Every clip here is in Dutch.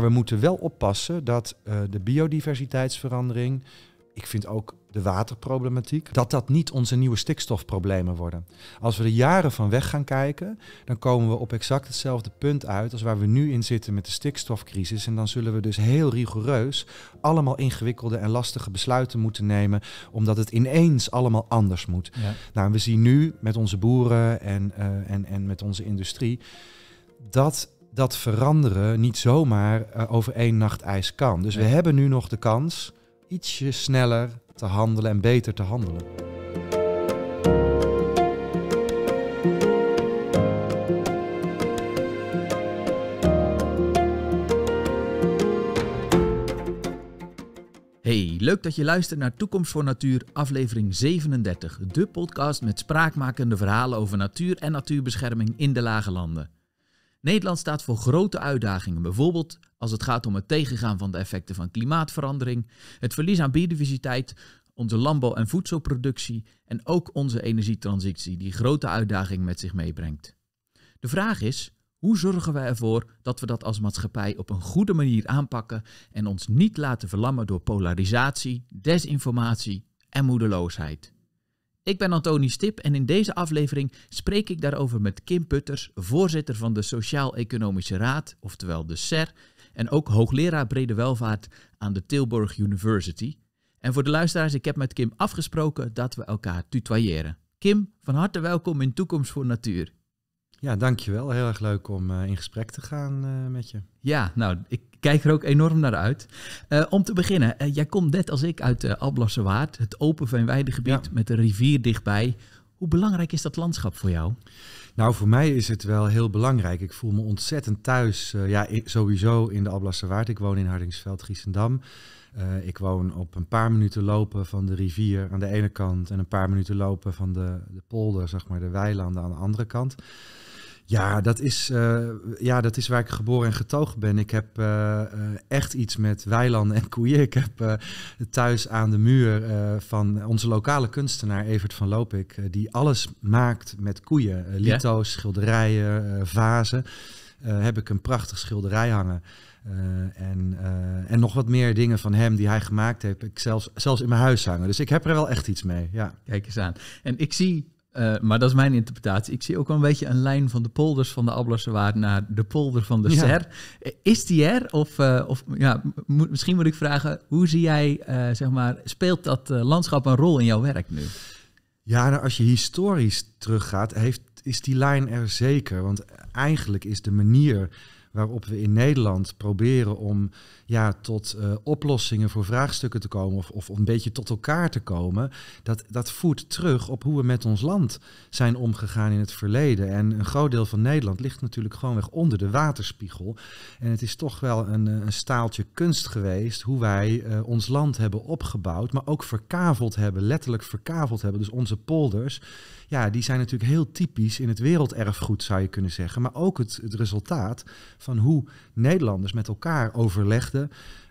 Maar we moeten wel oppassen dat eh, de biodiversiteitsverandering, ik vind ook de waterproblematiek, dat dat niet onze nieuwe stikstofproblemen worden. Als we er jaren van weg gaan kijken, dan komen we op exact hetzelfde punt uit als waar we nu in zitten met de stikstofcrisis. En dan zullen we dus heel rigoureus allemaal ingewikkelde en lastige besluiten moeten nemen, omdat het ineens allemaal anders moet. Nou, we zien nu met onze boeren en, uh, en, en met onze industrie dat dat veranderen niet zomaar eh, over één nacht ijs kan. Dus we hebben nu nog de kans ietsje sneller te handelen en beter te handelen. Hey, leuk dat je luistert naar Toekomst voor Natuur, aflevering 37, de podcast met spraakmakende verhalen over natuur en natuurbescherming in de Lage Landen. Nederland staat voor grote uitdagingen, bijvoorbeeld als het gaat om het tegengaan van de effecten van klimaatverandering, het verlies aan biodiversiteit, onze landbouw- en voedselproductie en ook onze energietransitie, die grote uitdaging met zich meebrengt. De vraag is: hoe zorgen wij ervoor dat we dat als maatschappij op een goede manier aanpakken en ons niet laten verlammen door polarisatie, desinformatie en moedeloosheid? Ik ben Antoni Stip en in deze aflevering spreek ik daarover met Kim Putters, voorzitter van de Sociaal-Economische Raad, oftewel de SER, en ook hoogleraar brede welvaart aan de Tilburg University. En voor de luisteraars, ik heb met Kim afgesproken dat we elkaar tutoyeren. Kim, van harte welkom in Toekomst voor Natuur. Ja, dankjewel. Heel erg leuk om eh, in gesprek te gaan eh, met je. Ja, nou, ik kijk er ook enorm naar uit. Eh, om te beginnen, eh, jij komt net als ik uit uh, eh, Alblasserwaard, het open Veenweidegebied met de rivier dichtbij. Hoe belangrijk is dat landschap voor jou? Nou, voor mij is het wel heel belangrijk. Ik voel me ontzettend thuis. ja, sowieso in de Alblasserwaard. Ik woon in Hardingsveld, giessendam ik woon op een paar minuten lopen van de rivier aan de ene kant en een paar minuten lopen van de, de polder, zeg maar, de weilanden aan de andere kant. Ja, dat is, eh, ja, dat is waar ik geboren en getogen ben. Ik heb eh, eh, echt iets met weilanden en koeien. Ik heb thuis aan de muur van onze lokale kunstenaar Evert van Loopik, die alles maakt met koeien. lithos, schilderijen, vazen. heb ik een prachtig schilderij hangen. en, en nog wat meer dingen van hem die hij gemaakt heeft. Ik zelfs, zelfs in mijn huis hangen. Dus ik heb er wel echt iets mee. Ja. Kijk eens aan. En ik zie eh, maar dat is mijn interpretatie. Ik zie ook wel een beetje een lijn van de polders van de Ablasserwaard naar de polder van de Ser. Eh, is die er? Of, eh, of ja, misschien moet ik vragen, hoe zie jij, zeg maar, speelt dat landschap een rol in jouw werk nu? Ja, nou, als je historisch teruggaat, heeft, is die lijn er zeker. Want eigenlijk is de manier waarop we in Nederland proberen om ja, tot eh, oplossingen voor vraagstukken te komen of, of een beetje tot elkaar te komen, dat, dat voert terug op hoe we met ons land zijn omgegaan in het verleden. En een groot deel van Nederland ligt natuurlijk gewoonweg onder de waterspiegel. En het is toch wel een, eh, een staaltje kunst geweest hoe wij eh, ons land hebben opgebouwd, maar ook verkaveld hebben, letterlijk verkaveld hebben. Dus onze polders, ja, die zijn natuurlijk heel typisch in het werelderfgoed, zou je kunnen zeggen. Maar ook het, het resultaat van hoe Nederlanders met elkaar overlegden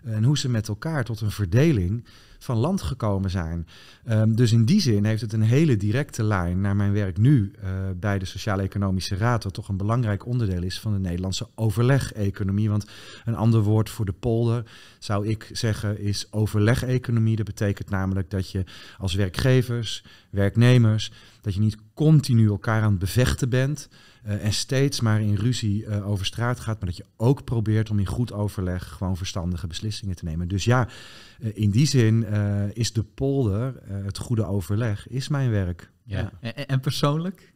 en hoe ze met elkaar tot een verdeling van land gekomen zijn. Ehm, dus in die zin heeft het een hele directe lijn naar mijn werk nu eh, bij de Sociaal-Economische Raad, wat toch een belangrijk onderdeel is van de Nederlandse overleg-economie. Want een ander woord voor de polder zou ik zeggen is overleg-economie. Dat betekent namelijk dat je als werkgevers, werknemers, dat je niet continu elkaar aan het bevechten bent. Eh, en steeds maar in ruzie eh, over straat gaat, maar dat je ook probeert om in goed overleg gewoon verstandige beslissingen te nemen. Dus ja, eh, in die zin is de polder, het goede overleg, is mijn werk. Ja. En, en, persoonlijk?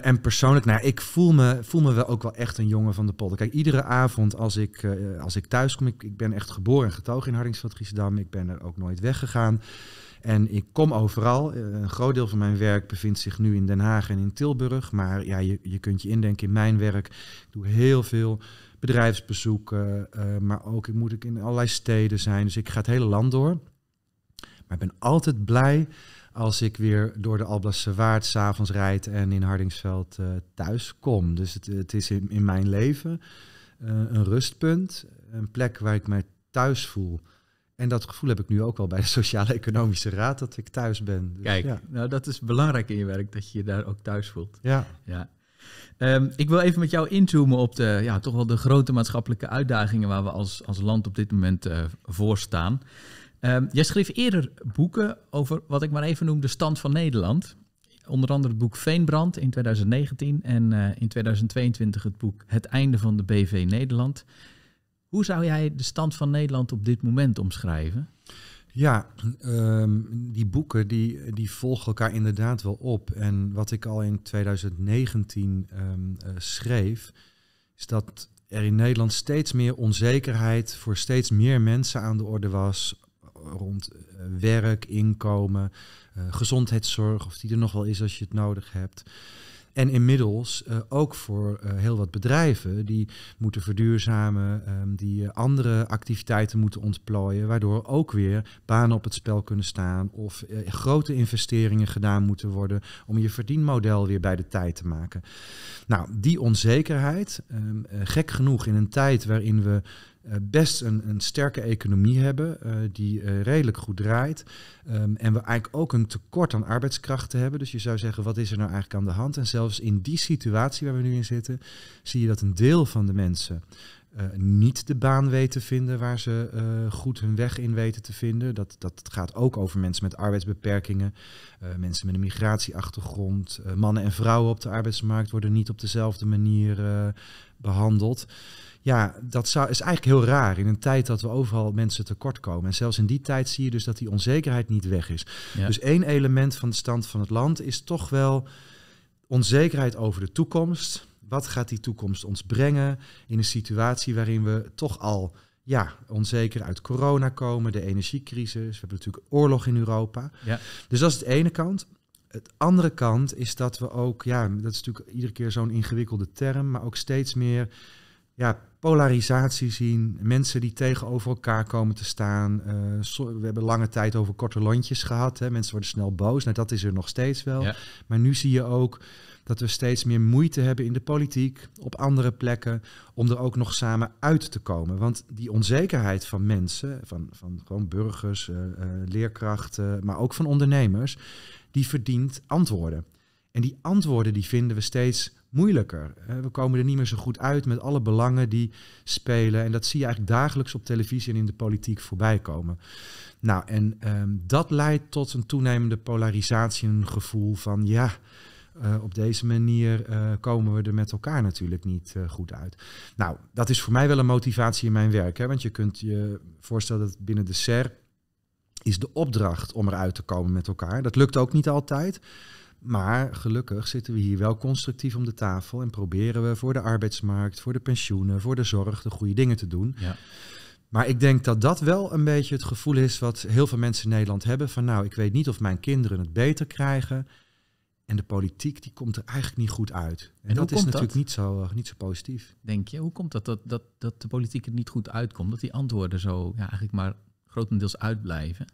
en persoonlijk, nou, ik voel me, voel me wel ook wel echt een jongen van de polder. Kijk, iedere avond als ik, als ik thuis kom, ik, ik ben echt geboren en getogen in Hardingsveld, giessendam Ik ben er ook nooit weggegaan. En ik kom overal. Eh, een groot deel van mijn werk bevindt zich nu in Den Haag en in Tilburg. Maar ja, je, je kunt je indenken in mijn werk. Ik doe heel veel bedrijfsbezoeken. Eh, maar ook ik moet ik in allerlei steden zijn. Dus ik ga het hele land door. Maar ik ben altijd blij als ik weer door de Alblasse Waard s'avonds rijd en in Hardingsveld uh, thuis kom. Dus het, het is in, mijn leven een rustpunt, een plek waar ik mij thuis voel. En dat gevoel heb ik nu ook wel bij de Sociale Economische Raad dat ik thuis ben. Dus Kijk, ja. nou dat is belangrijk in je werk, dat je je daar ook thuis voelt. Ja. ja. Ehm, ik wil even met jou inzoomen op de, ja, toch wel de grote maatschappelijke uitdagingen waar we als, als land op dit moment uh, voor staan. Ehm, jij schreef eerder boeken over wat ik maar even noem de stand van Nederland. Onder andere het boek Veenbrand in 2019 en eh, in 2022 het boek Het einde van de BV Nederland. Hoe zou jij de stand van Nederland op dit moment omschrijven? Ja, ehm, die boeken die, die volgen elkaar inderdaad wel op. En wat ik al in 2019 ehm, eh, schreef, is dat er in Nederland steeds meer onzekerheid voor steeds meer mensen aan de orde was eh, rond eh, werk, inkomen, gezondheidszorg, of die er nog wel is als je het nodig hebt. En inmiddels eh, ook voor eh, heel wat bedrijven die moeten verduurzamen, ehm, die eh, andere activiteiten moeten ontplooien, waardoor ook weer banen op het spel kunnen staan of grote investeringen gedaan moeten worden om je verdienmodel weer bij de tijd te maken. Nou, die onzekerheid, ehm, gek genoeg in een tijd waarin we eh, best een, een, sterke economie hebben eh, die eh, redelijk goed draait. Ehm, en we eigenlijk ook een tekort aan arbeidskrachten hebben. Dus je zou zeggen, wat is er nou eigenlijk aan de hand? En zelfs in die situatie waar we nu in zitten, zie je dat een deel van de mensen niet de baan weten te vinden waar ze goed hun weg in weten te vinden. Dat, dat gaat ook over mensen met arbeidsbeperkingen, mensen met een migratieachtergrond. mannen en vrouwen op de arbeidsmarkt worden niet op dezelfde manier behandeld. Ja, dat zou, is eigenlijk heel raar in een tijd dat we overal mensen tekortkomen. En zelfs in die tijd zie je dus dat die onzekerheid niet weg is. Dus één element van de stand van het land is toch wel onzekerheid over de toekomst. Wat gaat die toekomst ons brengen in een situatie waarin we toch al ja, onzeker uit corona komen, de energiecrisis, we hebben natuurlijk oorlog in Europa. Ja. Dus dat is de ene kant. Het andere kant is dat we ook, ja, dat is natuurlijk iedere keer zo'n ingewikkelde term, maar ook steeds meer ja, polarisatie zien. Mensen die tegenover elkaar komen te staan. Eh, we hebben lange tijd over korte lontjes gehad. Hè. Mensen worden snel boos. Nou, dat is er nog steeds wel. Maar nu zie je ook dat we steeds meer moeite hebben in de politiek, op andere plekken, om er ook nog samen uit te komen. Want die onzekerheid van mensen, van, van gewoon burgers, eh, eh, leerkrachten, maar ook van ondernemers, die verdient antwoorden. En die antwoorden die vinden we steeds moeilijker. Eh, we komen er niet meer zo goed uit met alle belangen die spelen. En dat zie je eigenlijk dagelijks op televisie en in de politiek voorbij komen. Nou, en ehm, dat leidt tot een toenemende polarisatie, een gevoel van ja. Eh, op deze manier eh, komen we er met elkaar natuurlijk niet goed uit. Nou, dat is voor mij wel een motivatie in mijn werk. Hè? Want je kunt je voorstellen dat binnen de SER is de opdracht om eruit te komen met elkaar. Dat lukt ook niet altijd. Maar gelukkig zitten we hier wel constructief om de tafel en proberen we voor de arbeidsmarkt, voor de pensioenen, voor de zorg de goede dingen te doen. Ja. Maar ik denk dat dat wel een beetje het gevoel is wat heel veel mensen in Nederland hebben: van nou, ik weet niet of mijn kinderen het beter krijgen. En de politiek die komt er eigenlijk niet goed uit. En, dat is natuurlijk dat? Niet, zo, eh, niet zo positief. Denk je, hoe komt dat, dat, dat, dat de politiek er niet goed uitkomt? Dat die antwoorden zo ja, eigenlijk maar grotendeels uitblijven?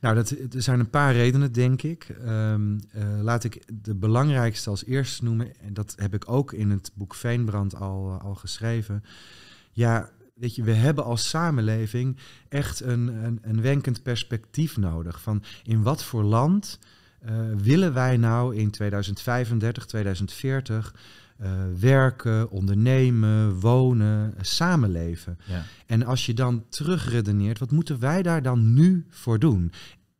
Nou, dat, er zijn een paar redenen, denk ik. Ehm, eh, laat ik de belangrijkste als eerste noemen. En dat heb ik ook in het boek Veenbrand al, eh, al geschreven. Ja, weet je, we hebben als samenleving echt een, een, een wenkend perspectief nodig. Van in wat voor land eh, willen wij nou in 2035, 2040 eh, werken, ondernemen, wonen, samenleven. Ja. En als je dan terugredeneert, wat moeten wij daar dan nu voor doen?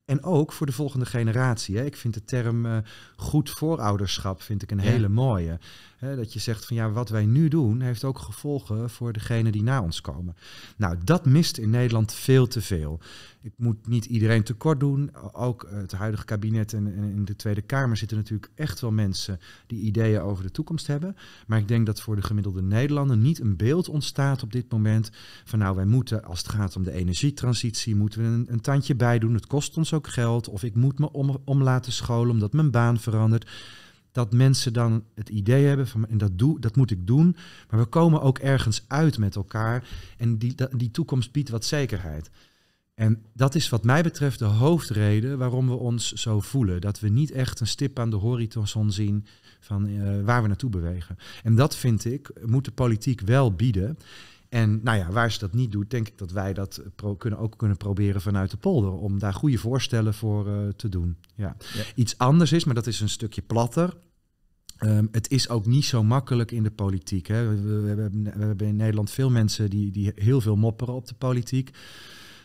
En ook voor de volgende generatie. Hè? Ik vind de term uh, goed voorouderschap vind ik een hele mooie dat je zegt van ja, wat wij nu doen heeft ook gevolgen voor degenen die na ons komen. Nou, dat mist in Nederland veel te veel. Ik moet niet iedereen tekort doen. Ook het huidige kabinet en, in de Tweede Kamer zitten natuurlijk echt wel mensen die ideeën over de toekomst hebben. Maar ik denk dat voor de gemiddelde Nederlander niet een beeld ontstaat op dit moment van nou, wij moeten als het gaat om de energietransitie, moeten we een, tandje bij doen. Het kost ons ook geld. Of ik moet me om laten scholen omdat mijn baan verandert dat mensen dan het idee hebben van en dat, doe, dat moet ik doen. Maar we komen ook ergens uit met elkaar. En die, die toekomst biedt wat zekerheid. En dat is wat mij betreft de hoofdreden waarom we ons zo voelen. Dat we niet echt een stip aan de horizon zien van eh, waar we naartoe bewegen. En dat vind ik, moet de politiek wel bieden. En nou ja, waar ze dat niet doet, denk ik dat wij dat kunnen, ook kunnen proberen vanuit de polder. Om daar goede voorstellen voor eh, te doen. Ja. Iets anders is, maar dat is een stukje platter. Ehm, het is ook niet zo makkelijk in de politiek. Hè. We, we, hebben, we, hebben, in Nederland veel mensen die, die heel veel mopperen op de politiek.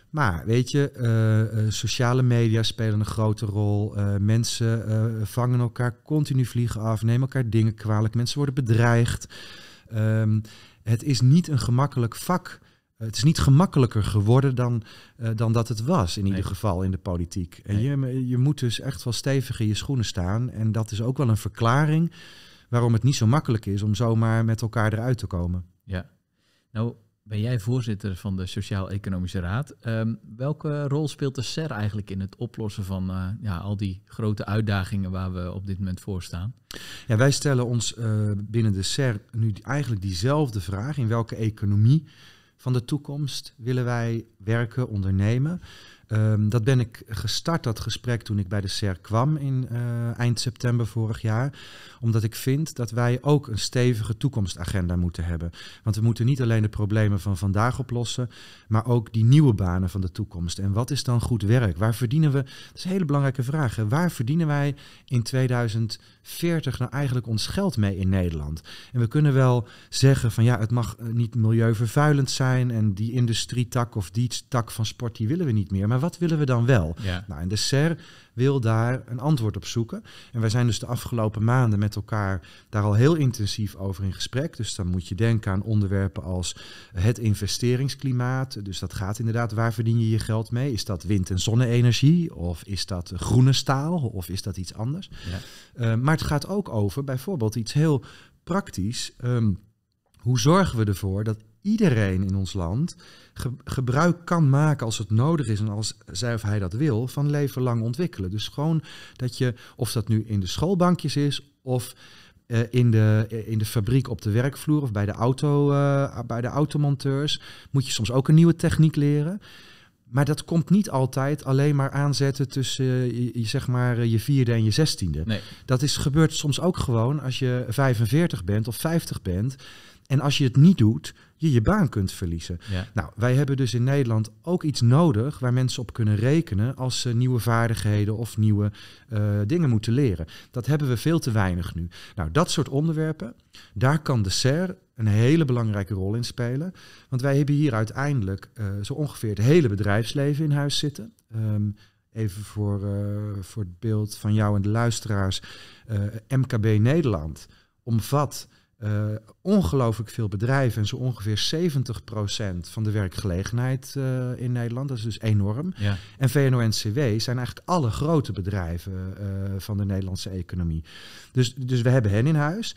Maar weet je, eh, eh, sociale media spelen een grote rol. mensen vangen elkaar continu vliegen af, nemen elkaar dingen kwalijk. Mensen worden bedreigd. Um, het is niet een gemakkelijk vak. Het is niet gemakkelijker geworden dan, eh, dan dat het was, in ieder geval in de politiek. En je, je moet dus echt wel stevig in je schoenen staan. En dat is ook wel een verklaring waarom het niet zo makkelijk is om zomaar met elkaar eruit te komen. Ja, nou ben jij voorzitter van de Sociaal-Economische Raad. Ehm, welke rol speelt de SER eigenlijk in het oplossen van eh, ja, al die grote uitdagingen waar we op dit moment voor staan? Ja, wij stellen ons eh, binnen de SER nu eigenlijk diezelfde vraag. In welke economie van de toekomst willen wij werken, ondernemen? Um, dat ben ik gestart, dat gesprek, toen ik bij de SER kwam in eh, eind september vorig jaar. Omdat ik vind dat wij ook een stevige toekomstagenda moeten hebben. Want we moeten niet alleen de problemen van vandaag oplossen, maar ook die nieuwe banen van de toekomst. En wat is dan goed werk? Waar verdienen we? Dat is een hele belangrijke vraag. Waar verdienen wij in 2020? 40 nou eigenlijk ons geld mee in Nederland? En we kunnen wel zeggen van ja, het mag eh, niet milieuvervuilend zijn en die industrietak of die tak van sport die willen we niet meer. Maar wat willen we dan wel? Nou, en de SER wil daar een antwoord op zoeken. En wij zijn dus de afgelopen maanden met elkaar daar al heel intensief over in gesprek. Dus dan moet je denken aan onderwerpen als het investeringsklimaat. Dus dat gaat inderdaad, waar verdien je je geld mee? Is dat wind- en zonne-energie? Of is dat groene staal? Of is dat iets anders? Ja. Eh, maar het gaat ook over bijvoorbeeld iets heel praktisch. Ehm, hoe zorgen we ervoor dat iedereen in ons land gebruik kan maken als het nodig is en als zij of hij dat wil, van leven lang ontwikkelen. Dus gewoon dat je, of dat nu in de schoolbankjes is of eh, in, de, eh, in de fabriek op de werkvloer of bij de, auto, eh, bij de automonteurs, moet je soms ook een nieuwe techniek leren. Maar dat komt niet altijd alleen maar aanzetten tussen eh, je, zeg maar, eh, je vierde en je zestiende. Nee. Dat is, gebeurt soms ook gewoon als je 45 bent of 50 bent. En als je het niet doet, je je baan kunt verliezen. Nou, wij hebben dus in Nederland ook iets nodig waar mensen op kunnen rekenen als ze nieuwe vaardigheden of nieuwe eh, dingen moeten leren. Dat hebben we veel te weinig nu. Nou, dat soort onderwerpen, daar kan de SER een hele belangrijke rol in spelen. Want wij hebben hier uiteindelijk eh, zo ongeveer het hele bedrijfsleven in huis zitten. Ehm, even voor, eh, voor het beeld van jou en de luisteraars. Eh, MKB Nederland omvat ongelooflijk veel bedrijven en zo ongeveer 70% van de werkgelegenheid in Nederland. Dat is dus enorm. Ja. En VNO-NCW zijn eigenlijk alle grote bedrijven van de Nederlandse economie. Dus, dus we hebben hen in huis.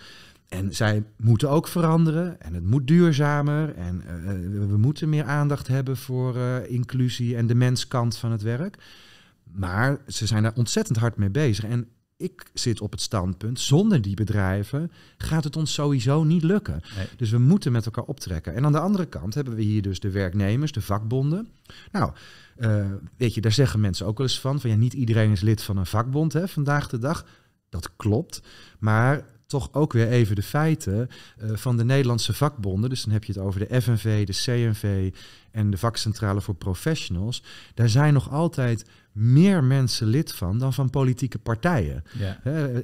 En zij moeten ook veranderen en het moet duurzamer en eh, eh, we moeten meer aandacht hebben voor eh, inclusie en de menskant van het werk. Maar ze zijn daar ontzettend hard mee bezig. En ik zit op het standpunt, zonder die bedrijven gaat het ons sowieso niet lukken. Dus we moeten met elkaar optrekken. En aan de andere kant hebben we hier dus de werknemers, de vakbonden. Nou, weet je, daar zeggen mensen ook wel eens van, van ja, niet iedereen is lid van een vakbond hè, vandaag de dag. Dat klopt. Maar toch ook weer even de feiten eh, van de Nederlandse vakbonden. Dus dan heb je het over de FNV, de CNV en de vakcentrale voor professionals. Daar zijn nog altijd meer mensen lid van dan van politieke partijen.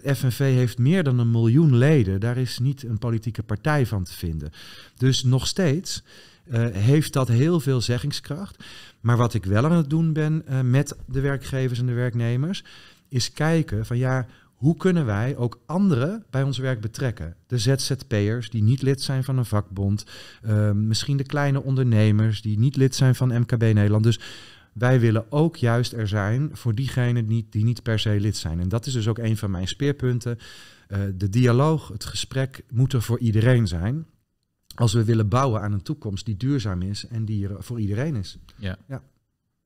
FNV heeft meer dan een miljoen leden. Daar is niet een politieke partij van te vinden. Dus nog steeds eh, heeft dat heel veel zeggingskracht. Maar wat ik wel aan het doen ben eh, met de werkgevers en de werknemers, is kijken van ja, hoe kunnen wij ook anderen bij ons werk betrekken? De ZZP'ers die niet lid zijn van een vakbond, ehm, misschien de kleine ondernemers die niet lid zijn van MKB Nederland. Dus wij willen ook juist er zijn voor diegenen die, die niet per se lid zijn. En dat is dus ook een van mijn speerpunten. Eh, de dialoog, het gesprek moet er voor iedereen zijn. Als we willen bouwen aan een toekomst die duurzaam is en die er voor iedereen is. Ja. ja.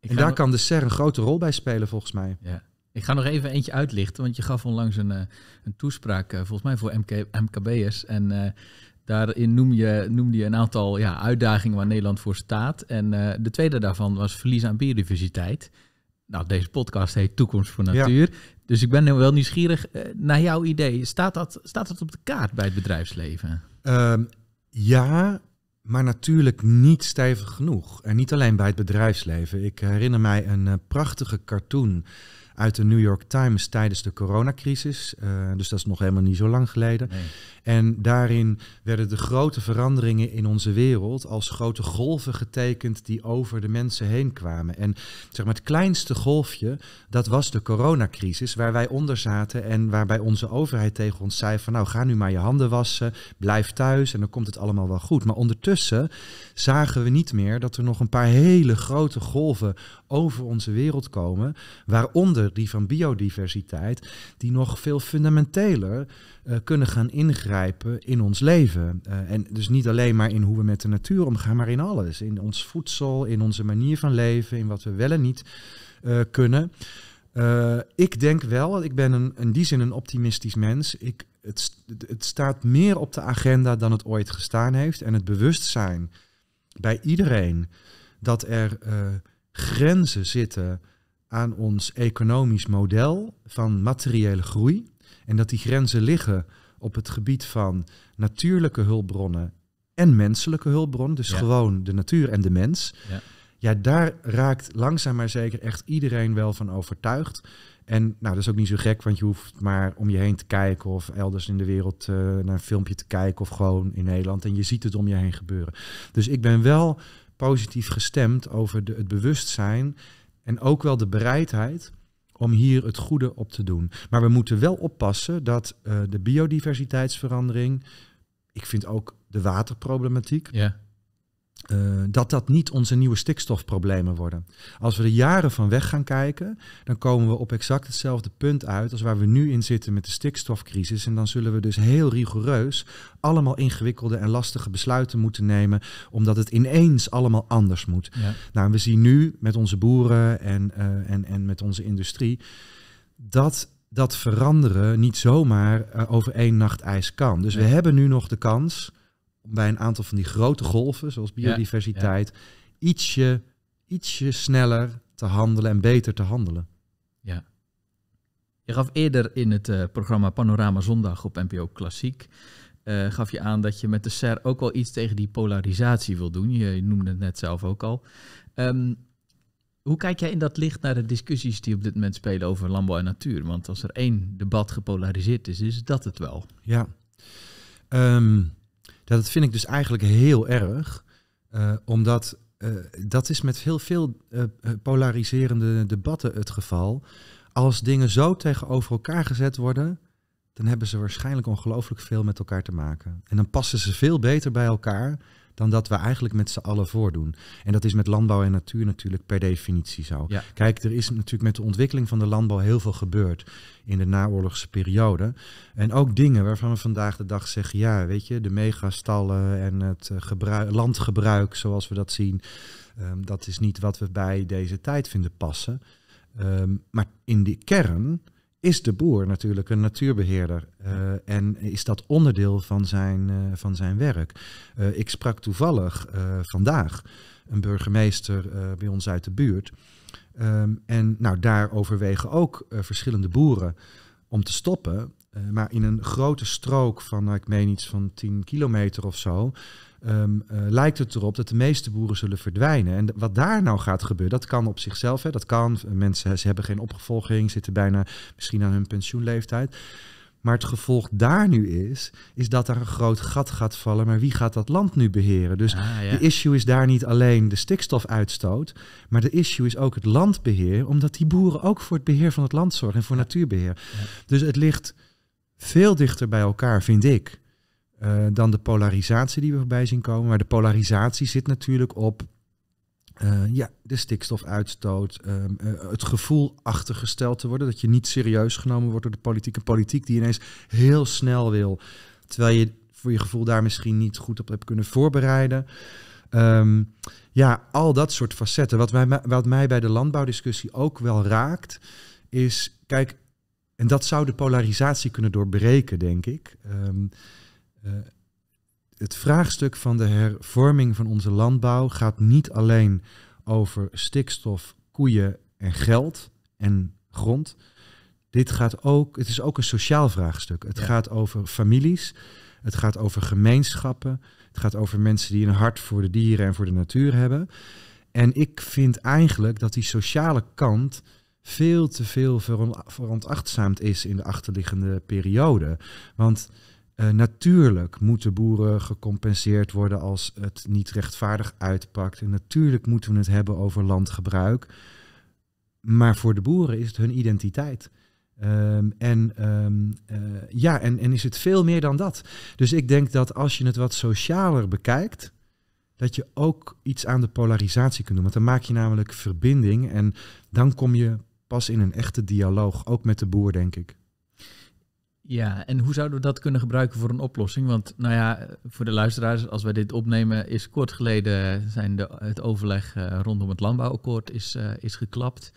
En daar kan de SER een grote rol bij spelen volgens mij. Ja. Ik ga nog even eentje uitlichten, want je gaf onlangs een, eh, een toespraak, eh, volgens mij voor MK, MKB'ers. En eh, daarin noem je, noemde je een aantal ja, uitdagingen waar Nederland voor staat. En de tweede daarvan was verlies aan biodiversiteit. Nou, deze podcast heet Toekomst voor Natuur. Dus ik ben nu wel nieuwsgierig naar jouw idee. Staat dat, staat dat op de kaart bij het bedrijfsleven? Ehm, ja, maar natuurlijk niet stevig genoeg. En niet alleen bij het bedrijfsleven. Ik herinner mij een prachtige cartoon uit de New York Times tijdens de coronacrisis. Uh, dus dat is nog helemaal niet zo lang geleden. En daarin werden de grote veranderingen in onze wereld als grote golven getekend die over de mensen heen kwamen. En zeg maar, het kleinste golfje, dat was de coronacrisis, waar wij onder zaten en waarbij onze overheid tegen ons zei van nou ga nu maar je handen wassen, blijf thuis en dan komt het allemaal wel goed. Maar ondertussen zagen we niet meer dat er nog een paar hele grote golven over onze wereld komen. Waaronder die van biodiversiteit, die nog veel fundamenteler eh, kunnen gaan ingrijpen in ons leven. Eh, en dus niet alleen maar in hoe we met de natuur omgaan, maar in alles. In ons voedsel, in onze manier van leven, in wat we wel en niet eh, kunnen. ik denk wel, ik ben een, in die zin een optimistisch mens. Ik, het, het staat meer op de agenda dan het ooit gestaan heeft. En het bewustzijn bij iedereen dat er grenzen zitten aan ons economisch model van materiële groei. En dat die grenzen liggen op het gebied van natuurlijke hulpbronnen en menselijke hulpbronnen. Dus gewoon de natuur en de mens. Ja. ja, daar raakt langzaam maar zeker echt iedereen wel van overtuigd. En nou, dat is ook niet zo gek, want je hoeft maar om je heen te kijken of elders in de wereld eh, naar een filmpje te kijken of gewoon in Nederland. En je ziet het om je heen gebeuren. Dus ik ben wel positief gestemd over de, het bewustzijn en ook wel de bereidheid om hier het goede op te doen. Maar we moeten wel oppassen dat eh, de biodiversiteitsverandering, ik vind ook de waterproblematiek, eh, dat dat niet onze nieuwe stikstofproblemen worden. Als we er jaren van weg gaan kijken, dan komen we op exact hetzelfde punt uit als waar we nu in zitten met de stikstofcrisis. En dan zullen we dus heel rigoureus allemaal ingewikkelde en lastige besluiten moeten nemen, omdat het ineens allemaal anders moet. Ja. Nou, we zien nu met onze boeren en, eh, en, en met onze industrie dat dat veranderen niet zomaar eh, over één nacht ijs kan. Dus we hebben nu nog de kans bij een aantal van die grote golven, zoals biodiversiteit, Ietsje, ietsje sneller te handelen en beter te handelen. Ja. Je gaf eerder in het eh, programma Panorama Zondag op NPO Klassiek. Eh, gaf je aan dat je met de SER ook wel iets tegen die polarisatie wil doen. Je, noemde het net zelf ook al. Ehm, hoe kijk jij in dat licht naar de discussies die op dit moment spelen over landbouw en natuur? Want als er één debat gepolariseerd is, is dat het wel. Ja. Ehm, dat vind ik dus eigenlijk heel erg, eh, omdat eh, dat is met heel veel eh, polariserende debatten het geval. Als dingen zo tegenover elkaar gezet worden, dan hebben ze waarschijnlijk ongelooflijk veel met elkaar te maken. En dan passen ze veel beter bij elkaar dan dat we eigenlijk met z'n allen voordoen. En dat is met landbouw en natuur natuurlijk per definitie zo. Kijk, er is natuurlijk met de ontwikkeling van de landbouw heel veel gebeurd in de naoorlogse periode. En ook dingen waarvan we vandaag de dag zeggen, ja, weet je, de megastallen en het eh, landgebruik zoals we dat zien, ehm, dat is niet wat we bij deze tijd vinden passen. Ehm, maar in de kern is de boer natuurlijk een natuurbeheerder eh, en is dat onderdeel van zijn, eh, van zijn werk. Eh, ik sprak toevallig vandaag een burgemeester bij ons uit de buurt. Ehm, en nou, daar overwegen ook verschillende boeren om te stoppen. maar in een grote strook van, nou, ik meen iets van 10 kilometer of zo, Ehm, eh, lijkt het erop dat de meeste boeren zullen verdwijnen. En wat daar nou gaat gebeuren, dat kan op zichzelf. Hè, dat kan. Eh, mensen ze hebben geen opgevolging, zitten bijna misschien aan hun pensioenleeftijd. Maar het gevolg daar nu is, is dat er een groot gat gaat vallen. Maar wie gaat dat land nu beheren? Dus ah, de issue is daar niet alleen de stikstofuitstoot, maar de issue is ook het landbeheer, omdat die boeren ook voor het beheer van het land zorgen en voor natuurbeheer. Dus het ligt veel dichter bij elkaar, vind ik, eh, dan de polarisatie die we voorbij zien komen. Maar de polarisatie zit natuurlijk op eh, ja, de stikstofuitstoot, ehm, eh, het gevoel achtergesteld te worden dat je niet serieus genomen wordt door de politieke politiek die ineens heel snel wil, terwijl je voor je gevoel daar misschien niet goed op hebt kunnen voorbereiden. Ehm, ja, al dat soort facetten. Wat, wat mij bij de landbouwdiscussie ook wel raakt, is, kijk, en dat zou de polarisatie kunnen doorbreken, denk ik. Um, eh, het vraagstuk van de hervorming van onze landbouw gaat niet alleen over stikstof, koeien en geld en grond. Dit gaat ook, het is ook een sociaal vraagstuk. Het gaat over families, het gaat over gemeenschappen, het gaat over mensen die een hart voor de dieren en voor de natuur hebben. En ik vind eigenlijk dat die sociale kant veel te veel veronachtzaamd is in de achterliggende periode. Want eh, natuurlijk moeten boeren gecompenseerd worden als het niet rechtvaardig uitpakt. En natuurlijk moeten we het hebben over landgebruik. Maar voor de boeren is het hun identiteit. Ehm, en ehm, eh, ja, en, en is het veel meer dan dat. Dus ik denk dat als je het wat socialer bekijkt, dat je ook iets aan de polarisatie kunt doen. Want dan maak je namelijk verbinding en dan kom je pas in een echte dialoog, ook met de boer, denk ik. Ja, en hoe zouden we dat kunnen gebruiken voor een oplossing? Want nou ja, voor de luisteraars, als wij dit opnemen, is kort geleden zijn de, het overleg eh, rondom het landbouwakkoord is, eh, is geklapt.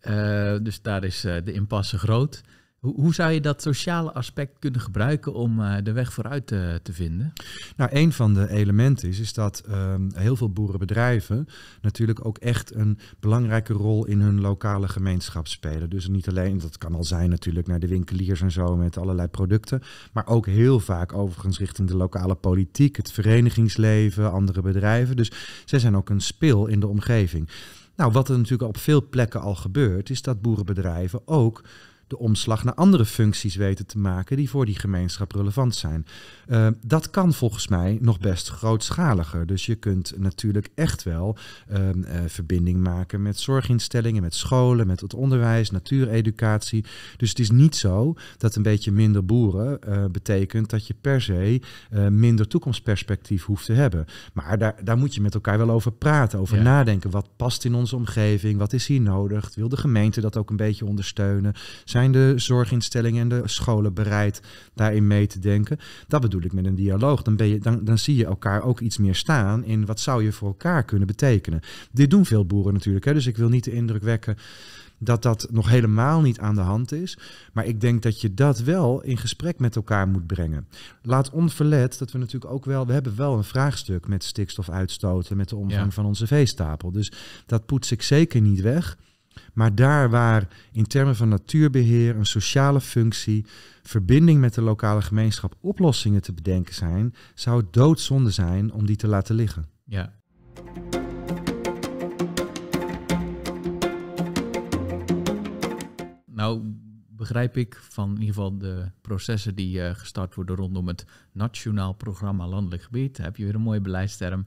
Eh, dus daar is de impasse groot. Hoe, hoe zou je dat sociale aspect kunnen gebruiken om eh, de weg vooruit te, te, vinden? Nou, een van de elementen is, is dat ehm, heel veel boerenbedrijven natuurlijk ook echt een belangrijke rol in hun lokale gemeenschap spelen. Dus niet alleen, dat kan al zijn natuurlijk naar de winkeliers en zo met allerlei producten, maar ook heel vaak overigens richting de lokale politiek, het verenigingsleven, andere bedrijven. Dus zij zijn ook een spil in de omgeving. Nou, wat er natuurlijk op veel plekken al gebeurt, is dat boerenbedrijven ook de omslag naar andere functies weten te maken die voor die gemeenschap relevant zijn. Eh, dat kan volgens mij nog best grootschaliger. Dus je kunt natuurlijk echt wel ehm, eh, verbinding maken met zorginstellingen, met scholen, met het onderwijs, natuureducatie. Dus het is niet zo dat een beetje minder boeren eh, betekent dat je per se minder toekomstperspectief hoeft te hebben. Maar daar, daar moet je met elkaar wel over praten, over nadenken. Wat past in onze omgeving? Wat is hier nodig? Wil de gemeente dat ook een beetje ondersteunen? Zijn zijn de zorginstellingen en de scholen bereid daarin mee te denken? Dat bedoel ik met een dialoog. Dan, ben je, dan, dan zie je elkaar ook iets meer staan in wat zou je voor elkaar kunnen betekenen. Dit doen veel boeren natuurlijk, hè, dus ik wil niet de indruk wekken dat dat nog helemaal niet aan de hand is. Maar ik denk dat je dat wel in gesprek met elkaar moet brengen. Laat onverlet dat we natuurlijk ook wel... We hebben wel een vraagstuk met stikstofuitstoten... met de omvang van onze veestapel. Dus dat poets ik zeker niet weg... Maar daar waar in termen van natuurbeheer een sociale functie, verbinding met de lokale gemeenschap, oplossingen te bedenken zijn, zou het doodzonde zijn om die te laten liggen. Ja. Nou, begrijp ik van in ieder geval de processen die eh, gestart worden rondom het Nationaal Programma Landelijk Gebied. Daar heb je weer een mooie beleidsterm.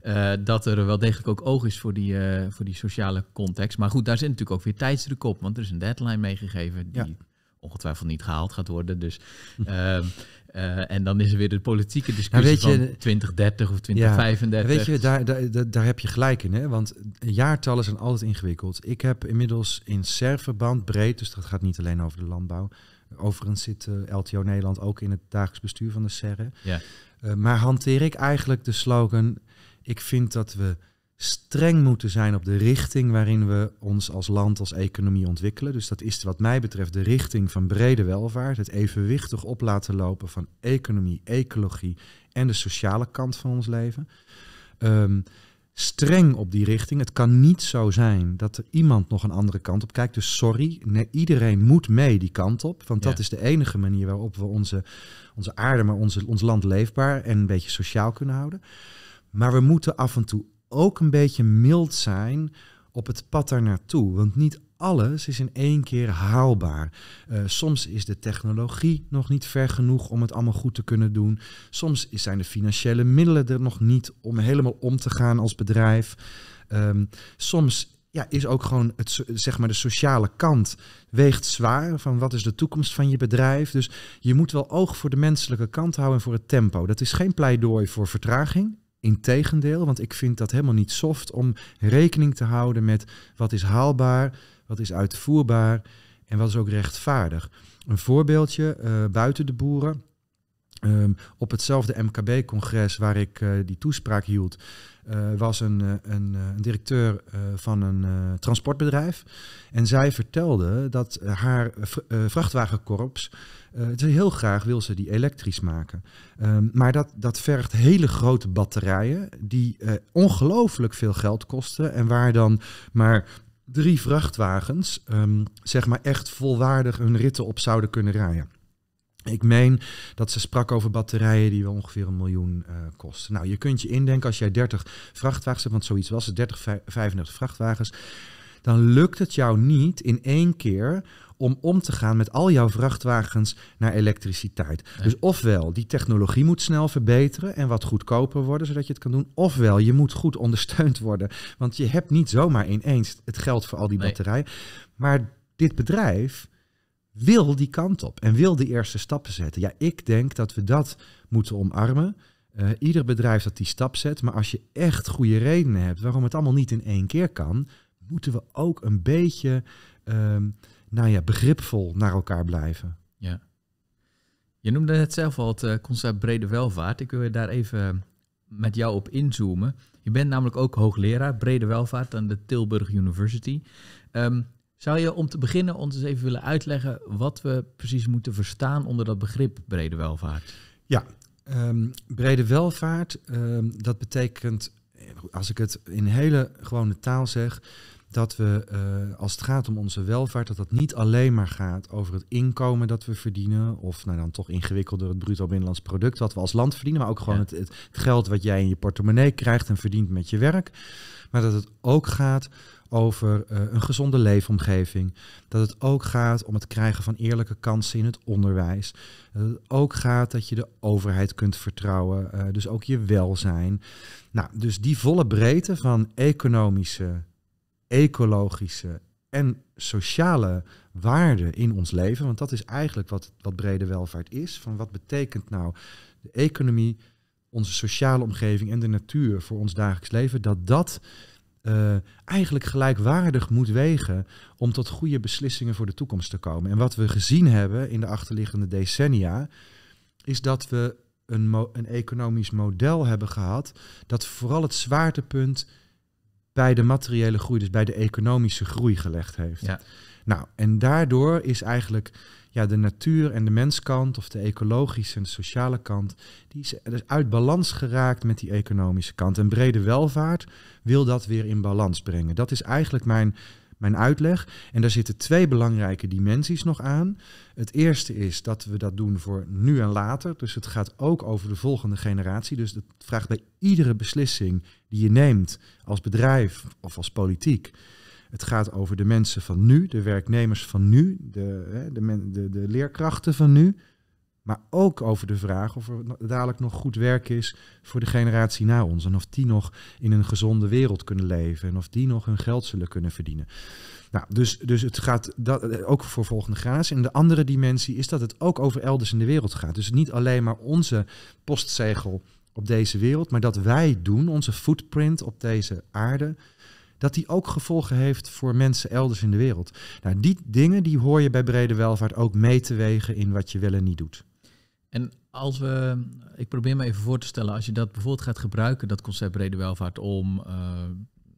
Eh, dat er wel degelijk ook oog is voor die, eh, voor die sociale context. Maar goed, daar zit natuurlijk ook weer tijdsdruk op, want er is een deadline meegegeven die ongetwijfeld niet gehaald gaat worden. Dus, ehm, eh, en dan is er weer de politieke discussie van 2030 of 2035. Ja, weet je, daar, daar, daar, heb je gelijk in. Hè? Want jaartallen zijn altijd ingewikkeld. Ik heb inmiddels in serverband verband breed, dus dat gaat niet alleen over de landbouw. Overigens zit eh, LTO Nederland ook in het dagelijks bestuur van de SERRE. Ja. Eh, maar hanteer ik eigenlijk de slogan... Ik vind dat we streng moeten zijn op de richting waarin we ons als land, als economie ontwikkelen. Dus dat is wat mij betreft de richting van brede welvaart, het evenwichtig op laten lopen van economie, ecologie en de sociale kant van ons leven. Ehm, streng op die richting. Het kan niet zo zijn dat er iemand nog een andere kant op kijkt. Dus sorry, iedereen moet mee die kant op. Want dat is de enige manier waarop we onze, onze aarde, maar onze, ons land leefbaar en een beetje sociaal kunnen houden. Maar we moeten af en toe ook een beetje mild zijn op het pad daar naartoe. Want niet alles is in één keer haalbaar. Eh, soms is de technologie nog niet ver genoeg om het allemaal goed te kunnen doen. Soms zijn de financiële middelen er nog niet om helemaal om te gaan als bedrijf. Ehm, soms ja, is ook gewoon het, zeg maar de sociale kant weegt zwaar van wat is de toekomst van je bedrijf. Dus je moet wel oog voor de menselijke kant houden en voor het tempo. Dat is geen pleidooi voor vertraging. Integendeel, want ik vind dat helemaal niet soft om rekening te houden met wat is haalbaar, wat is uitvoerbaar en wat is ook rechtvaardig. Een voorbeeldje eh, buiten de boeren. Ehm, op hetzelfde MKB-congres waar ik eh, die toespraak hield, eh, was een, eh, een, een directeur van een transportbedrijf. En zij vertelde dat haar vrachtwagenkorps heel graag wil ze die elektrisch maken. Ehm, maar dat, dat vergt hele grote batterijen die ongelooflijk veel geld kosten en waar dan maar drie vrachtwagens ehm, zeg maar echt volwaardig hun ritten op zouden kunnen rijden. Ik meen dat ze sprak over batterijen die wel ongeveer een miljoen eh, kosten. Nou, je kunt je indenken als jij 30 vrachtwagens hebt, want zoiets was het, 30, 35 vrachtwagens. Dan lukt het jou niet in één keer om om te gaan met al jouw vrachtwagens naar elektriciteit. Dus ofwel die technologie moet snel verbeteren en wat goedkoper worden, zodat je het kan doen. Ofwel je moet goed ondersteund worden, want je hebt niet zomaar ineens het geld voor al die batterijen. Maar dit bedrijf wil die kant op en wil die eerste stappen zetten. Ja, ik denk dat we dat moeten omarmen. Eh, ieder bedrijf dat die stap zet. Maar als je echt goede redenen hebt waarom het allemaal niet in één keer kan, moeten we ook een beetje ehm, nou ja, begripvol naar elkaar blijven. Ja. Je noemde het zelf al het eh, concept brede welvaart. Ik wil je daar even met jou op inzoomen. Je bent namelijk ook hoogleraar brede welvaart aan de Tilburg University. Um, zou je om te beginnen ons eens even willen uitleggen wat we precies moeten verstaan onder dat begrip brede welvaart? Ja, ehm, brede welvaart, ehm, dat betekent, eh, als ik het in hele gewone taal zeg, dat we eh, als het gaat om onze welvaart, dat dat niet alleen maar gaat over het inkomen dat we verdienen, of nou dan toch ingewikkelder het bruto binnenlands product wat we als land verdienen, maar ook gewoon het, het, geld wat jij in je portemonnee krijgt en verdient met je werk. Maar dat het ook gaat over eh, een gezonde leefomgeving. Dat het ook gaat om het krijgen van eerlijke kansen in het onderwijs. Dat het ook gaat dat je de overheid kunt vertrouwen, eh, dus ook je welzijn. Nou, dus die volle breedte van economische ecologische en sociale waarden in ons leven. Want dat is eigenlijk wat, wat brede welvaart is. Van wat betekent nou de economie, onze sociale omgeving en de natuur voor ons dagelijks leven. Dat dat eh, eigenlijk gelijkwaardig moet wegen om tot goede beslissingen voor de toekomst te komen. En wat we gezien hebben in de achterliggende decennia, is dat we een, een economisch model hebben gehad dat vooral het zwaartepunt bij de materiële groei, dus bij de economische groei gelegd heeft. Ja. Nou, en daardoor is eigenlijk ja, de natuur- en de menskant, of de ecologische en de sociale kant, die is dus uit balans geraakt met die economische kant. En brede welvaart wil dat weer in balans brengen. Dat is eigenlijk mijn mijn uitleg. En daar zitten twee belangrijke dimensies nog aan. Het eerste is dat we dat doen voor nu en later. Dus het gaat ook over de volgende generatie. Dus dat vraagt bij iedere beslissing die je neemt als bedrijf of als politiek. Het gaat over de mensen van nu, de werknemers van nu, de, de, de leerkrachten van nu. Maar ook over de vraag of er dadelijk nog goed werk is voor de generatie na ons. En of die nog in een gezonde wereld kunnen leven. En of die nog hun geld zullen kunnen verdienen. Nou, dus, dus het gaat dat, ook voor volgende graas. En de andere dimensie is dat het ook over elders in de wereld gaat. Dus niet alleen maar onze postzegel op deze wereld, maar dat wij doen, onze footprint op deze aarde, dat die ook gevolgen heeft voor mensen elders in de wereld. Nou, die dingen die hoor je bij brede welvaart ook mee te wegen in wat je wel en niet doet. En als we, ik probeer me even voor te stellen, als je dat bijvoorbeeld gaat gebruiken, dat concept brede welvaart, om eh,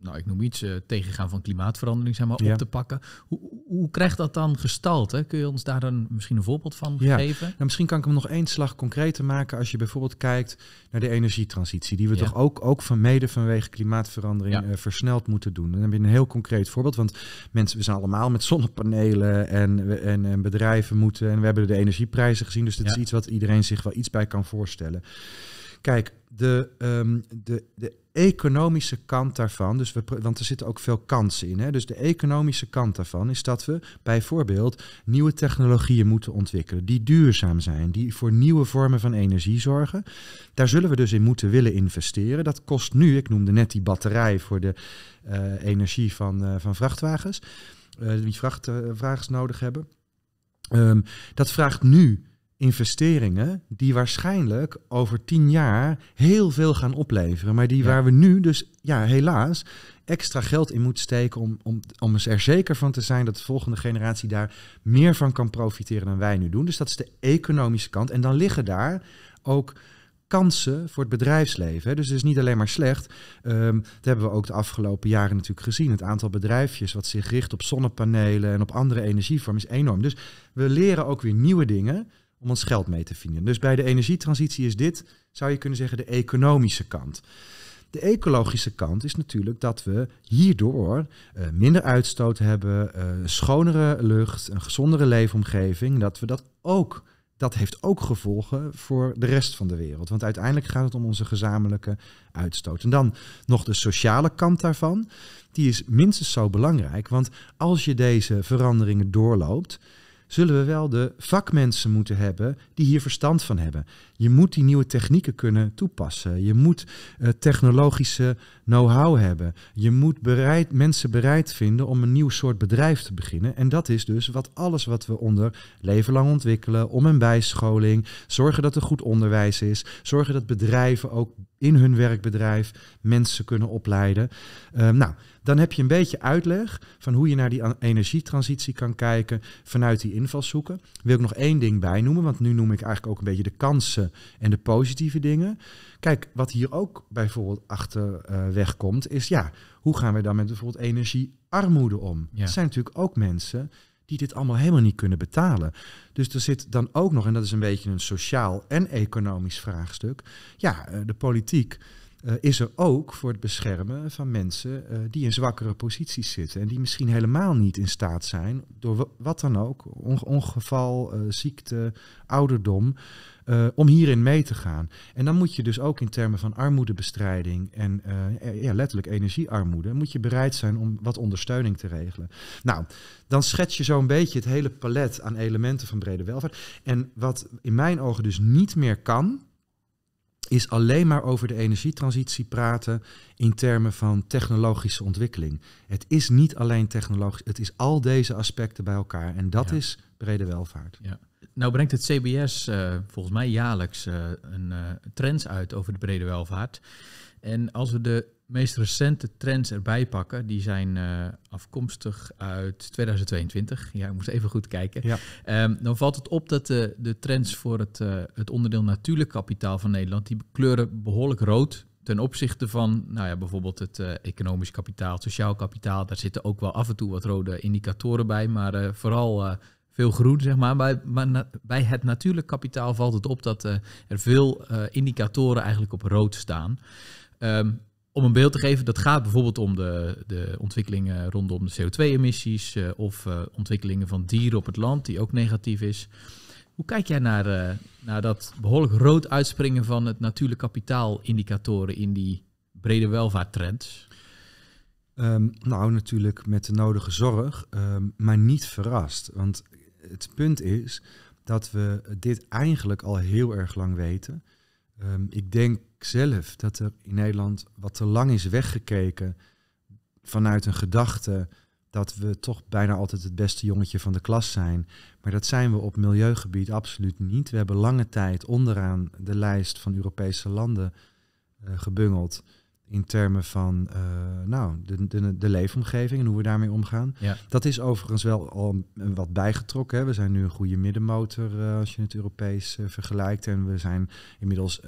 nou, ik noem iets, eh, tegengaan van klimaatverandering zeg maar, op te pakken. Hoe, hoe krijgt dat dan gestalte? Kun je ons daar dan misschien een voorbeeld van geven? Nou, misschien kan ik hem nog één slag concreter maken als je bijvoorbeeld kijkt naar de energietransitie, die we toch ook, ook van mede vanwege klimaatverandering eh, versneld moeten doen. dan heb je een heel concreet voorbeeld, want mensen, we zijn allemaal met zonnepanelen en, en, en bedrijven moeten, en we hebben de energieprijzen gezien, dus dit is iets wat iedereen zich wel iets bij kan voorstellen. Kijk, de, ehm, de, de economische kant daarvan, dus we, want er zitten ook veel kansen in. Hè? Dus de economische kant daarvan is dat we bijvoorbeeld nieuwe technologieën moeten ontwikkelen die duurzaam zijn, die voor nieuwe vormen van energie zorgen. Daar zullen we dus in moeten willen investeren. Dat kost nu, ik noemde net die batterij voor de eh, energie van, eh, van vrachtwagens, eh, die vrachtwagens nodig hebben. Ehm, dat vraagt nu investeringen die waarschijnlijk over tien jaar heel veel gaan opleveren. Maar die waar we nu dus, ja, helaas extra geld in moeten steken om, om, om er zeker van te zijn dat de volgende generatie daar meer van kan profiteren dan wij nu doen. Dus dat is de economische kant. En dan liggen daar ook kansen voor het bedrijfsleven. Dus het is niet alleen maar slecht. Ehm, dat hebben we ook de afgelopen jaren natuurlijk gezien. Het aantal bedrijfjes wat zich richt op zonnepanelen en op andere energievormen is enorm. Dus we leren ook weer nieuwe dingen om ons geld mee te verdienen. Dus bij de energietransitie is dit, zou je kunnen zeggen, de economische kant. De ecologische kant is natuurlijk dat we hierdoor eh, minder uitstoot hebben, uh, schonere lucht, een gezondere leefomgeving. Dat we dat ook, dat heeft ook gevolgen voor de rest van de wereld. Want uiteindelijk gaat het om onze gezamenlijke uitstoot. En dan nog de sociale kant daarvan, die is minstens zo belangrijk. Want als je deze veranderingen doorloopt, zullen we wel de vakmensen moeten hebben die hier verstand van hebben. Je moet die nieuwe technieken kunnen toepassen. Je moet eh, technologische know-how hebben. Je moet bereid, mensen bereid vinden om een nieuw soort bedrijf te beginnen. En dat is dus wat alles wat we onder leven lang ontwikkelen, om- en bijscholing, zorgen dat er goed onderwijs is, zorgen dat bedrijven ook in hun werkbedrijf mensen kunnen opleiden. Ehm, nou, dan heb je een beetje uitleg van hoe je naar die energietransitie kan kijken vanuit die invalshoeken. Wil ik nog één ding bijnoemen, want nu noem ik eigenlijk ook een beetje de kansen en de positieve dingen. Kijk, wat hier ook bijvoorbeeld achter uh, is ja, hoe gaan we dan met bijvoorbeeld energiearmoede om? Er zijn natuurlijk ook mensen die dit allemaal helemaal niet kunnen betalen. Dus er zit dan ook nog, en dat is een beetje een sociaal en economisch vraagstuk, ja, eh, de politiek eh, is er ook voor het beschermen van mensen eh, die in zwakkere posities zitten en die misschien helemaal niet in staat zijn, door wat dan ook, ongeval, eh, ziekte, ouderdom, om hierin mee te gaan. En dan moet je dus ook in termen van armoedebestrijding en e-, ja, letterlijk energiearmoede, moet je bereid zijn om wat ondersteuning te regelen. Nou, dan schets je zo'n beetje het hele palet aan elementen van brede welvaart. En wat in mijn ogen dus niet meer kan, is alleen maar over de energietransitie praten in termen van technologische ontwikkeling. Het is niet alleen technologisch, het is al deze aspecten bij elkaar. En dat is brede welvaart. Ja. Nou brengt het CBS eh, volgens mij jaarlijks eh, een uh, trends uit over de brede welvaart. En als we de meest recente trends erbij pakken. Die zijn eh, afkomstig uit 2022. Ja, ik moest even goed kijken. Ja. Ehm, dan valt het op dat de, eh, de trends voor het, eh, het onderdeel natuurlijk kapitaal van Nederland... die kleuren behoorlijk rood ten opzichte van nou ja, bijvoorbeeld het uh, economisch kapitaal, sociaal kapitaal. Daar zitten ook wel af en toe wat rode indicatoren bij, maar vooral veel groen, zeg maar. Bij, maar bij het natuurlijk kapitaal valt het op dat er veel indicatoren eigenlijk op rood staan... Ehm, om een beeld te geven, dat gaat bijvoorbeeld om de, de ontwikkelingen rondom de CO2-emissies eh, of eh, ontwikkelingen van dieren op het land, die ook negatief is. Hoe kijk jij naar, eh, naar dat behoorlijk rood uitspringen van het natuurlijk kapitaal-indicatoren in die brede welvaarttrends? Um, nou, natuurlijk met de nodige zorg, ehm, maar niet verrast. Want het punt is dat we dit eigenlijk al heel erg lang weten. Ehm, ik denk ik zelf dat er in Nederland wat te lang is weggekeken vanuit een gedachte dat we toch bijna altijd het beste jongetje van de klas zijn. Maar dat zijn we op milieugebied absoluut niet. We hebben lange tijd onderaan de lijst van Europese landen uh, gebungeld in termen van uh, nou, de, de, de, leefomgeving en hoe we daarmee omgaan. Ja. Dat is overigens wel al wat bijgetrokken. Hè. We zijn nu een goede middenmotor eh, als je het Europees eh, vergelijkt. En we zijn inmiddels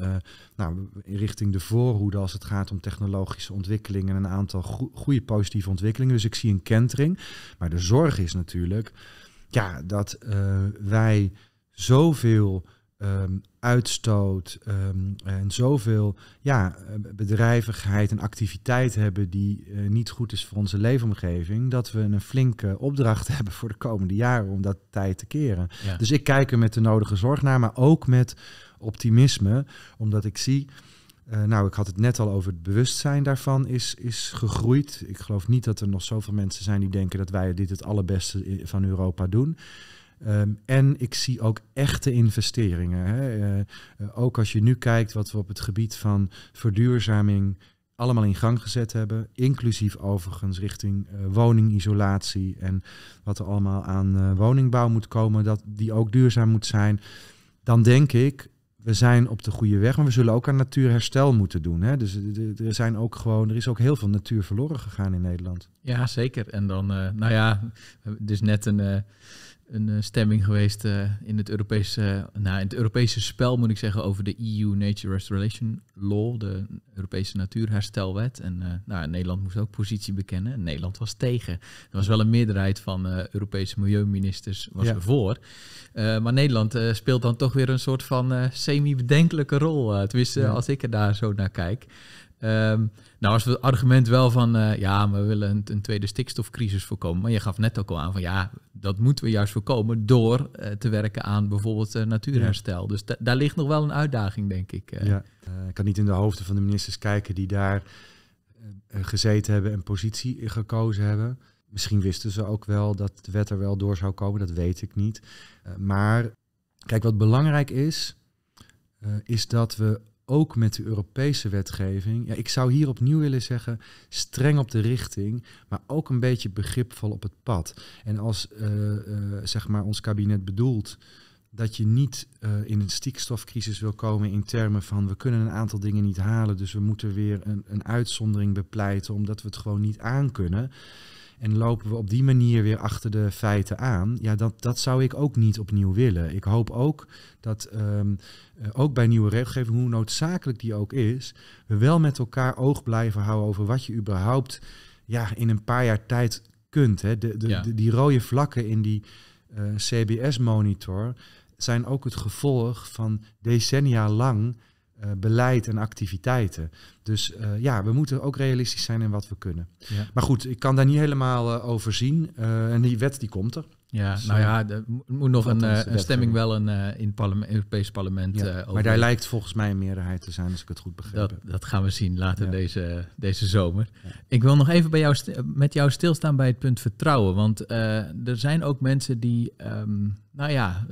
nou, richting de voorhoede als het gaat om technologische ontwikkelingen en een aantal goede positieve ontwikkelingen. Dus ik zie een kentering. Maar de zorg is natuurlijk ja, dat wij zoveel um, uitstoot ehm, en zoveel ja, bedrijvigheid en activiteit hebben die eh, niet goed is voor onze leefomgeving, dat we een flinke opdracht hebben voor de komende jaren om dat tijd te keren. Dus ik kijk er met de nodige zorg naar, maar ook met optimisme, omdat ik zie. Eh, nou, ik had het net al over het bewustzijn daarvan is, is gegroeid. Ik geloof niet dat er nog zoveel mensen zijn die denken dat wij dit het allerbeste van Europa doen. Ehm, en ik zie ook echte investeringen. Hè. Eh, ook als je nu kijkt wat we op het gebied van verduurzaming allemaal in gang gezet hebben, inclusief overigens richting eh, woningisolatie en wat er allemaal aan eh, woningbouw moet komen, dat die ook duurzaam moet zijn. Dan denk ik, we zijn op de goede weg, maar we zullen ook aan natuurherstel moeten doen. Hè? Dus er, zijn ook gewoon, er is ook heel veel natuur verloren gegaan in Nederland. Ja, zeker. En dan, nou ja, dus net een, een eh, stemming geweest eh, in, het Europese, eh, nou, in het Europese spel, moet ik zeggen, over de EU Nature Restoration Law, de Europese Natuurherstelwet. En nou, Nederland moest ook positie bekennen. Nederland was tegen. Er was wel een meerderheid van Europese milieuministers was ja. maar Nederland speelt dan toch weer een soort van semi-bedenkelijke rol. tenminste, ja. als ik er daar zo naar kijk. Ehm, nou, als we het argument wel van eh, ja, we willen een, tweede stikstofcrisis voorkomen. Maar je gaf net ook al aan van ja, dat moeten we juist voorkomen door eh, te werken aan bijvoorbeeld eh, natuurherstel. Dus daar ligt nog wel een uitdaging, denk ik. Ja. ik kan niet in de hoofden van de ministers kijken die daar gezeten hebben en positie gekozen hebben. Misschien wisten ze ook wel dat de wet er wel door zou komen, dat weet ik niet. maar kijk, wat belangrijk is, is dat we ook met de Europese wetgeving. Ja, ik zou hier opnieuw willen zeggen, streng op de richting, maar ook een beetje begripvol op het pad. En als eh, eh, zeg maar ons kabinet bedoelt dat je niet eh, in een stikstofcrisis wil komen in termen van we kunnen een aantal dingen niet halen, dus we moeten weer een, een uitzondering bepleiten omdat we het gewoon niet aankunnen en lopen we op die manier weer achter de feiten aan. Ja, dat, dat zou ik ook niet opnieuw willen. Ik hoop ook dat, ehm, eh, ook bij nieuwe regelgeving, hoe noodzakelijk die ook is, we wel met elkaar oog blijven houden over wat je überhaupt ja, in een paar jaar tijd kunt. Hè. De, de, die rode vlakken in die eh, CBS-monitor zijn ook het gevolg van decennia lang eh, beleid en activiteiten. Dus eh, ja, we moeten ook realistisch zijn in wat we kunnen. Ja. Maar goed, ik kan daar niet helemaal eh, over zien. en die wet die komt er. Ja, dus, nou ja, er moet nog een, stemming wel een, in het parlement, Europees parlement ja, over. Maar daar lijkt volgens mij een meerderheid te zijn, als ik het goed begrijp. Dat, dat gaan we zien later deze, deze zomer. Ik wil nog even bij jou met jou stilstaan bij het punt vertrouwen. Want er zijn ook mensen die, ehm, nou ja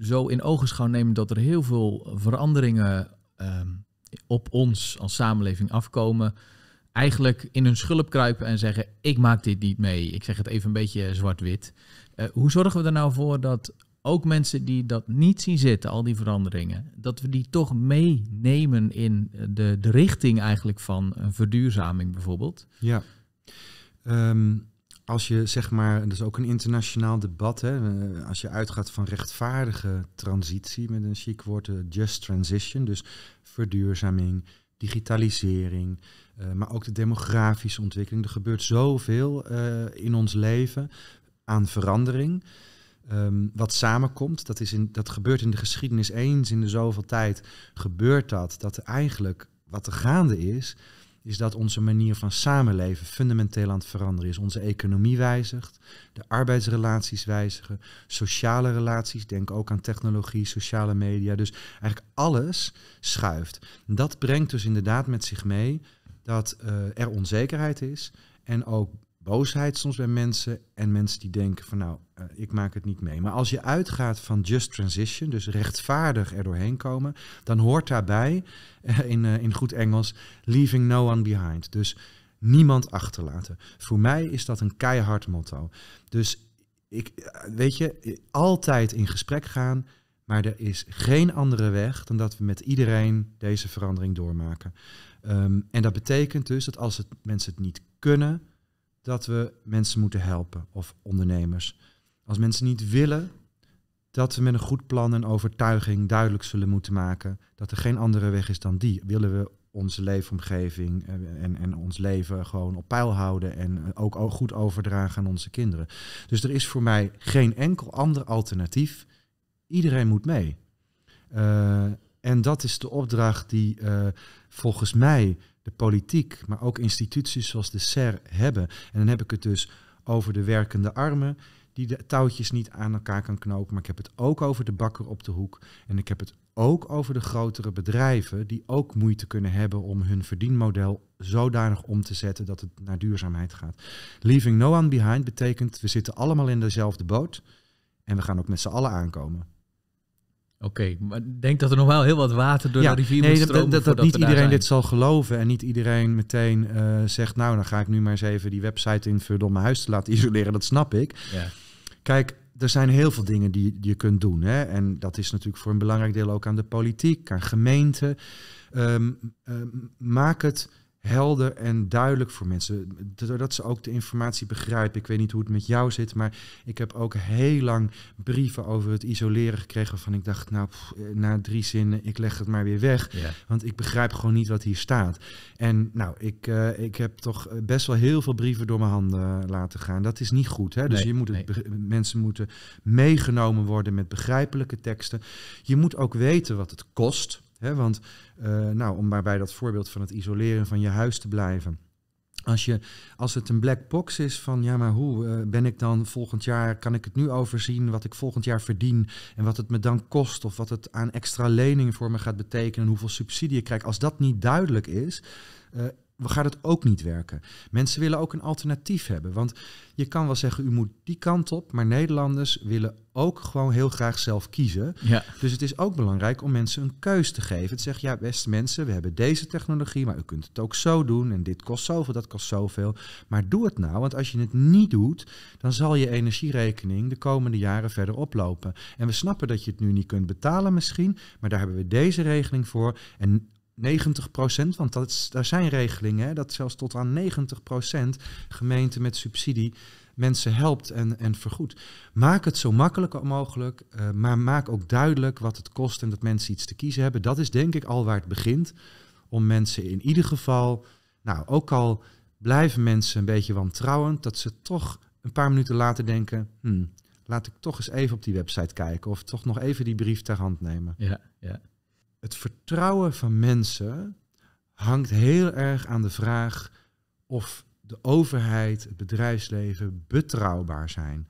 zo in ogenschouw nemen dat er heel veel veranderingen ehm, op ons als samenleving afkomen, eigenlijk in hun schulp kruipen en zeggen: Ik maak dit niet mee. Ik zeg het even een beetje zwart-wit. Eh, hoe zorgen we er nou voor dat ook mensen die dat niet zien zitten, al die veranderingen, dat we die toch meenemen in eh, de, de richting eigenlijk van een verduurzaming bijvoorbeeld? Ja. Ehm, als je zeg maar, dat is ook een internationaal debat, hè, eh, als je uitgaat van rechtvaardige transitie met een chic woord, eh, just transition, dus verduurzaming, digitalisering, eh, maar ook de demografische ontwikkeling. Er gebeurt zoveel in ons leven aan verandering. Ehm, wat samenkomt, dat, is in, dat gebeurt in de geschiedenis eens in de zoveel tijd, gebeurt dat, dat eigenlijk wat er gaande is, is dat onze manier van samenleven fundamenteel aan het veranderen is. Onze economie wijzigt, de arbeidsrelaties wijzigen, sociale relaties, denk ook aan technologie, sociale media. Dus eigenlijk alles schuift. Dat brengt dus inderdaad met zich mee dat eh, er onzekerheid is en ook boosheid soms bij mensen en mensen die denken van nou, eh, ik maak het niet mee. Maar als je uitgaat van just transition, dus rechtvaardig er doorheen komen, dan hoort daarbij, eh, in, eh, in goed Engels, leaving no one behind. Dus niemand achterlaten. Voor mij is dat een keihard motto. Dus ik, weet je, altijd in gesprek gaan, maar er is geen andere weg dan dat we met iedereen deze verandering doormaken. Ehm, en dat betekent dus dat als het, mensen het niet kunnen, dat we mensen moeten helpen of ondernemers. Als mensen niet willen dat we met een goed plan en overtuiging duidelijk zullen moeten maken dat er geen andere weg is dan die. Willen we onze leefomgeving eh, en, en ons leven gewoon op peil houden en eh, ook goed overdragen aan onze kinderen. Dus er is voor mij geen enkel ander alternatief. Iedereen moet mee. Eh, en dat is de opdracht die volgens mij politiek, maar ook instituties zoals de SER hebben. En dan heb ik het dus over de werkende armen, die de touwtjes niet aan elkaar kan knopen. Maar ik heb het ook over de bakker op de hoek. En ik heb het ook over de grotere bedrijven, die ook moeite kunnen hebben om hun verdienmodel zodanig om te zetten dat het naar duurzaamheid gaat. Leaving no one behind betekent, we zitten allemaal in dezelfde boot en we gaan ook met z'n allen aankomen. Oké, maar ik denk dat er nog wel heel wat water door ja, de rivier nee, moet stromen. Dat, dat, niet iedereen dit zal geloven en niet iedereen meteen eh, zegt... nou, dan ga ik nu maar eens even die website invullen om mijn huis te laten isoleren. Dat snap ik. Ja. Kijk, er zijn heel veel dingen die, je kunt doen. Hè? En dat is natuurlijk voor een belangrijk deel ook aan de politiek, aan gemeenten. Ehm, ehm, maak het helder en duidelijk voor mensen. Doordat ze ook de informatie begrijpen. Ik weet niet hoe het met jou zit, maar ik heb ook heel lang brieven over het isoleren gekregen. Van ik dacht, nou, eh, na drie zinnen, ik leg het maar weer weg. Want ik begrijp gewoon niet wat hier staat. En nou, ik, eh, ik heb toch eh, best wel heel veel brieven door mijn handen laten gaan. Dat is niet goed. Hè? Dus je moet het mensen moeten meegenomen worden met begrijpelijke teksten. Je moet ook weten wat het kost want eh, nou, om maar bij dat voorbeeld van het isoleren van je huis te blijven. Als, je, als het een black box is van ja, maar hoe eh, ben ik dan volgend jaar, kan ik het nu overzien wat ik volgend jaar verdien en wat het me dan kost of wat het aan extra leningen voor me gaat betekenen en hoeveel subsidie ik krijg. Als dat niet duidelijk is, eh, gaat het ook niet werken. Mensen willen ook een alternatief hebben. Want je kan wel zeggen, u moet die kant op. Maar Nederlanders willen ook gewoon heel graag zelf kiezen. Ja. Dus het is ook belangrijk om mensen een keus te geven. Het zegt, ja, beste mensen, we hebben deze technologie, maar u kunt het ook zo doen. En dit kost zoveel, dat kost zoveel. Maar doe het nou, want als je het niet doet, dan zal je energierekening de komende jaren verder oplopen. En we snappen dat je het nu niet kunt betalen misschien, maar daar hebben we deze regeling voor. En 90%, want dat is, daar zijn regelingen, hè, dat zelfs tot aan 90% gemeente met subsidie mensen helpt en, en vergoedt. Maak het zo makkelijk mogelijk, eh, maar maak ook duidelijk wat het kost en dat mensen iets te kiezen hebben. Dat is denk ik al waar het begint, om mensen in ieder geval, nou ook al blijven mensen een beetje wantrouwend, dat ze toch een paar minuten later denken, hmm, laat ik toch eens even op die website kijken of toch nog even die brief ter hand nemen. Ja, ja het vertrouwen van mensen hangt heel erg aan de vraag of de overheid, het bedrijfsleven betrouwbaar zijn.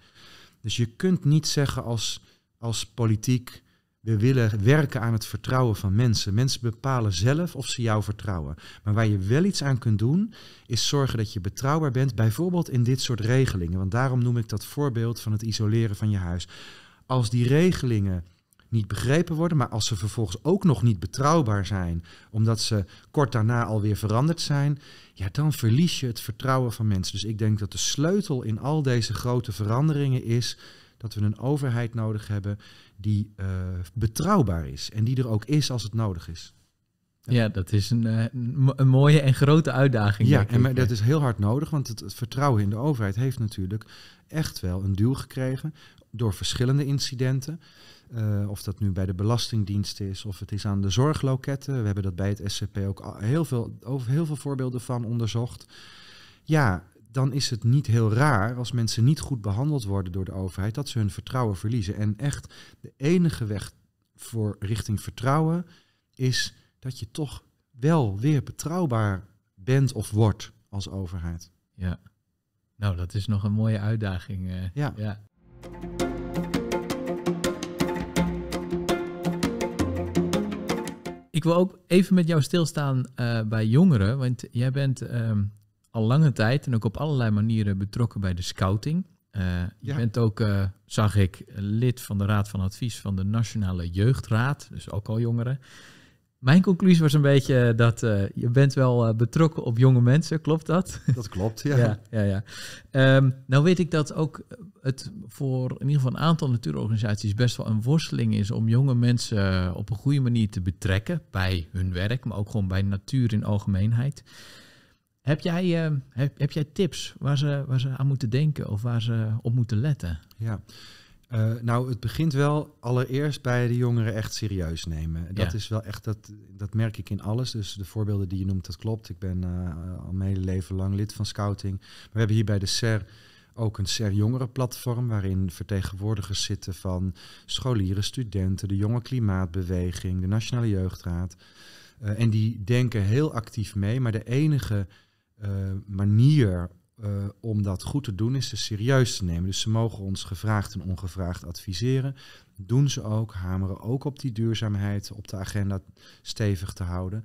Dus je kunt niet zeggen als, als politiek, we willen werken aan het vertrouwen van mensen. Mensen bepalen zelf of ze jou vertrouwen. Maar waar je wel iets aan kunt doen, is zorgen dat je betrouwbaar bent, bijvoorbeeld in dit soort regelingen. Want daarom noem ik dat voorbeeld van het isoleren van je huis. Als die regelingen niet begrepen worden. Maar als ze vervolgens ook nog niet betrouwbaar zijn, omdat ze kort daarna alweer veranderd zijn, ja, dan verlies je het vertrouwen van mensen. Dus ik denk dat de sleutel in al deze grote veranderingen is dat we een overheid nodig hebben die eh, betrouwbaar is en die er ook is als het nodig is. Ja. dat is een, eh, een mooie en grote uitdaging. Ja, en maar dat is heel hard nodig, want het, vertrouwen in de overheid heeft natuurlijk echt wel een duw gekregen door verschillende incidenten. Eh, of dat nu bij de Belastingdienst is, of het is aan de zorgloketten. We hebben dat bij het SCP ook heel veel, over heel veel voorbeelden van onderzocht. Ja, dan is het niet heel raar als mensen niet goed behandeld worden door de overheid, dat ze hun vertrouwen verliezen. En echt de enige weg voor richting vertrouwen is dat je toch wel weer betrouwbaar bent of wordt als overheid. Ja, nou dat is nog een mooie uitdaging. Eh. ja. Ik wil ook even met jou stilstaan eh, bij jongeren, want jij bent ehm, al lange tijd en ook op allerlei manieren betrokken bij de scouting. Uh, je bent ook, zag ik, lid van de Raad van Advies van de Nationale Jeugdraad, dus ook al jongeren. Mijn conclusie was een beetje eh, dat eh, je bent wel uh, betrokken op jonge mensen, klopt dat? Dat klopt, ja. ja, ja, ja. Ehm, nou weet ik dat ook het voor in ieder geval een aantal natuurorganisaties best wel een worsteling is om jonge mensen op een goede manier te betrekken bij hun werk, maar ook gewoon bij natuur in algemeenheid. Heb jij, ehm, heb jij tips waar ze, waar ze aan moeten denken of waar ze op moeten letten? Ja. Eh, nou, het begint wel allereerst bij de jongeren echt serieus nemen. Dat is wel echt, dat, dat merk ik in alles. Dus de voorbeelden die je noemt, dat klopt. Ik ben eh, al mijn hele leven lang lid van scouting. we hebben hier bij de SER ook een SER jongerenplatform waarin vertegenwoordigers zitten van scholieren, studenten, de jonge klimaatbeweging, de Nationale Jeugdraad. Eh, en die denken heel actief mee, maar de enige manier eh, om dat goed te doen is ze serieus te nemen. Dus ze mogen ons gevraagd en ongevraagd adviseren. Doen ze ook, hameren ook op die duurzaamheid, op de agenda stevig te houden.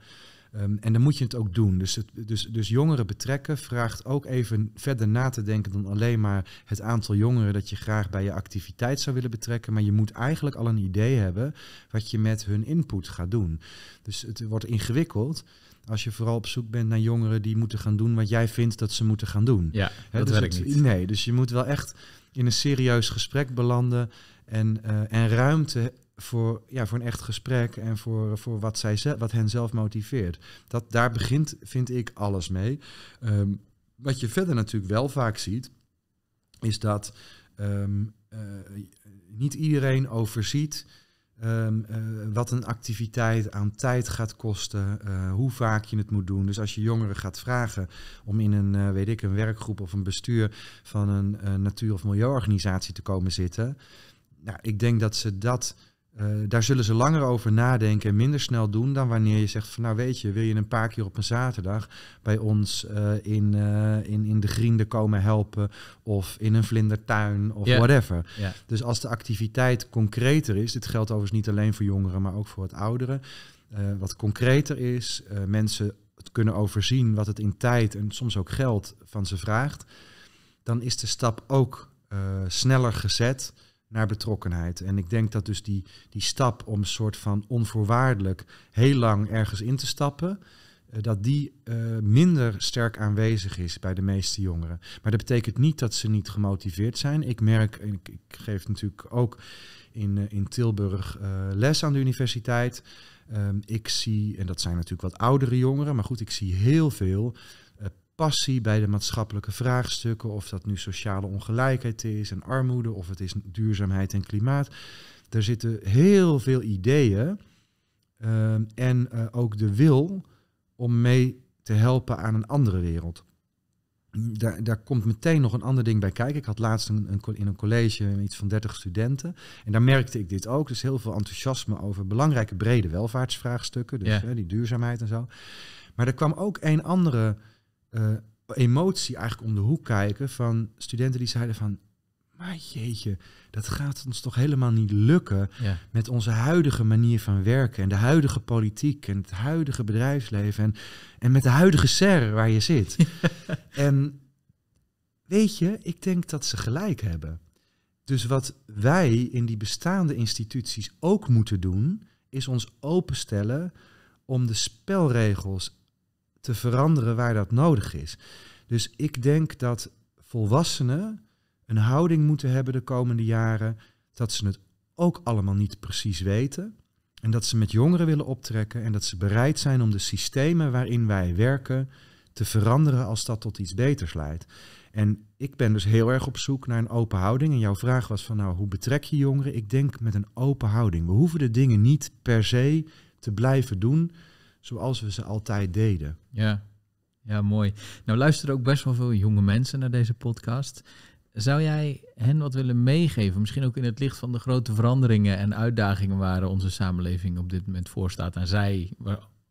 Ehm, en dan moet je het ook doen. Dus, dus, dus jongeren betrekken vraagt ook even verder na te denken dan alleen maar het aantal jongeren dat je graag bij je activiteit zou willen betrekken. Maar je moet eigenlijk al een idee hebben wat je met hun input gaat doen. Dus het wordt ingewikkeld als je vooral op zoek bent naar jongeren die moeten gaan doen wat jij vindt dat ze moeten gaan doen. Ja, dat dus werkt niet. Nee, dus je moet wel echt in een serieus gesprek belanden en, eh, en ruimte voor, ja, voor een echt gesprek en voor, voor wat, zij ze, wat hen zelf motiveert. Dat, daar begint, vind ik, alles mee. Ehm, wat je verder natuurlijk wel vaak ziet, is dat ehm, eh, niet iedereen overziet Ehm, eh, wat een activiteit aan tijd gaat kosten, eh, hoe vaak je het moet doen. Dus als je jongeren gaat vragen om in een, eh, weet ik, een werkgroep of een bestuur van een natuur- of milieuorganisatie te komen zitten. Nou, ik denk dat ze dat eh, daar zullen ze langer over nadenken en minder snel doen dan wanneer je zegt van nou weet je, wil je een paar keer op een zaterdag bij ons eh, in, eh, in, in de griende komen helpen of in een vlindertuin of whatever. Dus als de activiteit concreter is, dit geldt overigens niet alleen voor jongeren, maar ook voor het ouderen, wat concreter is, mensen het kunnen overzien wat het in tijd en soms ook geld van ze vraagt, dan is de stap ook sneller gezet naar betrokkenheid. En ik denk dat dus die, die stap om een soort van onvoorwaardelijk heel lang ergens in te stappen, eh, dat die eh, minder sterk aanwezig is bij de meeste jongeren. Maar dat betekent niet dat ze niet gemotiveerd zijn. Ik merk, en ik, ik geef natuurlijk ook in, eh, in Tilburg les aan de universiteit. Ehm, ik zie, en dat zijn natuurlijk wat oudere jongeren, maar goed, ik zie heel veel passie bij de maatschappelijke vraagstukken, of dat nu sociale ongelijkheid is en armoede, of het is duurzaamheid en klimaat. Er zitten heel veel ideeën eh, en eh, ook de wil om mee te helpen aan een andere wereld. Daar, daar, komt meteen nog een ander ding bij kijken. Ik had laatst een, een, in een college iets van 30 studenten. En daar merkte ik dit ook. Dus heel veel enthousiasme over belangrijke brede welvaartsvraagstukken. Dus hè, die duurzaamheid en zo. Maar er kwam ook een andere eh, emotie eigenlijk om de hoek kijken van studenten die zeiden van, maar jeetje, dat gaat ons toch helemaal niet lukken met onze huidige manier van werken en de huidige politiek en het huidige bedrijfsleven en, en met de huidige serre waar je zit. en weet je, ik denk dat ze gelijk hebben. Dus wat wij in die bestaande instituties ook moeten doen, is ons openstellen om de spelregels te veranderen waar dat nodig is. Dus ik denk dat volwassenen een houding moeten hebben de komende jaren dat ze het ook allemaal niet precies weten. En dat ze met jongeren willen optrekken en dat ze bereid zijn om de systemen waarin wij werken te veranderen als dat tot iets beters leidt. En ik ben dus heel erg op zoek naar een open houding. En jouw vraag was van nou, hoe betrek je jongeren? Ik denk met een open houding. We hoeven de dingen niet per se te blijven doen zoals we ze altijd deden. Ja, ja mooi. Nou luisteren ook best wel veel jonge mensen naar deze podcast. Zou jij hen wat willen meegeven? Misschien ook in het licht van de grote veranderingen en uitdagingen waar onze samenleving op dit moment voor staat. En zij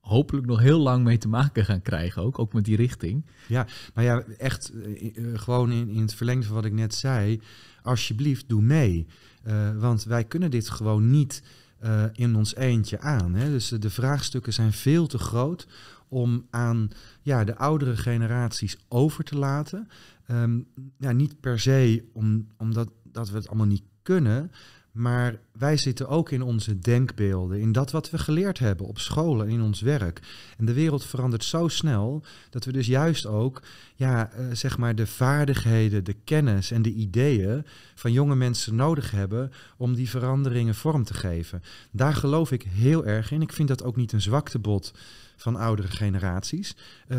hopelijk nog heel lang mee te maken gaan krijgen, ook, ook met die richting. Ja, nou ja, echt eh, eh, gewoon in, in het verlengde van wat ik net zei. Alsjeblieft, doe mee. Eh, want wij kunnen dit gewoon niet eh, in ons eentje aan. Hè? Dus de vraagstukken zijn veel te groot om aan ja, de oudere generaties over te laten. Ehm, ja, niet per se om, omdat dat we het allemaal niet kunnen, maar wij zitten ook in onze denkbeelden, in dat wat we geleerd hebben op scholen en in ons werk. En de wereld verandert zo snel dat we dus juist ook ja, eh, zeg maar de vaardigheden, de kennis en de ideeën van jonge mensen nodig hebben om die veranderingen vorm te geven. Daar geloof ik heel erg in. Ik vind dat ook niet een zwaktebod van oudere generaties. Eh,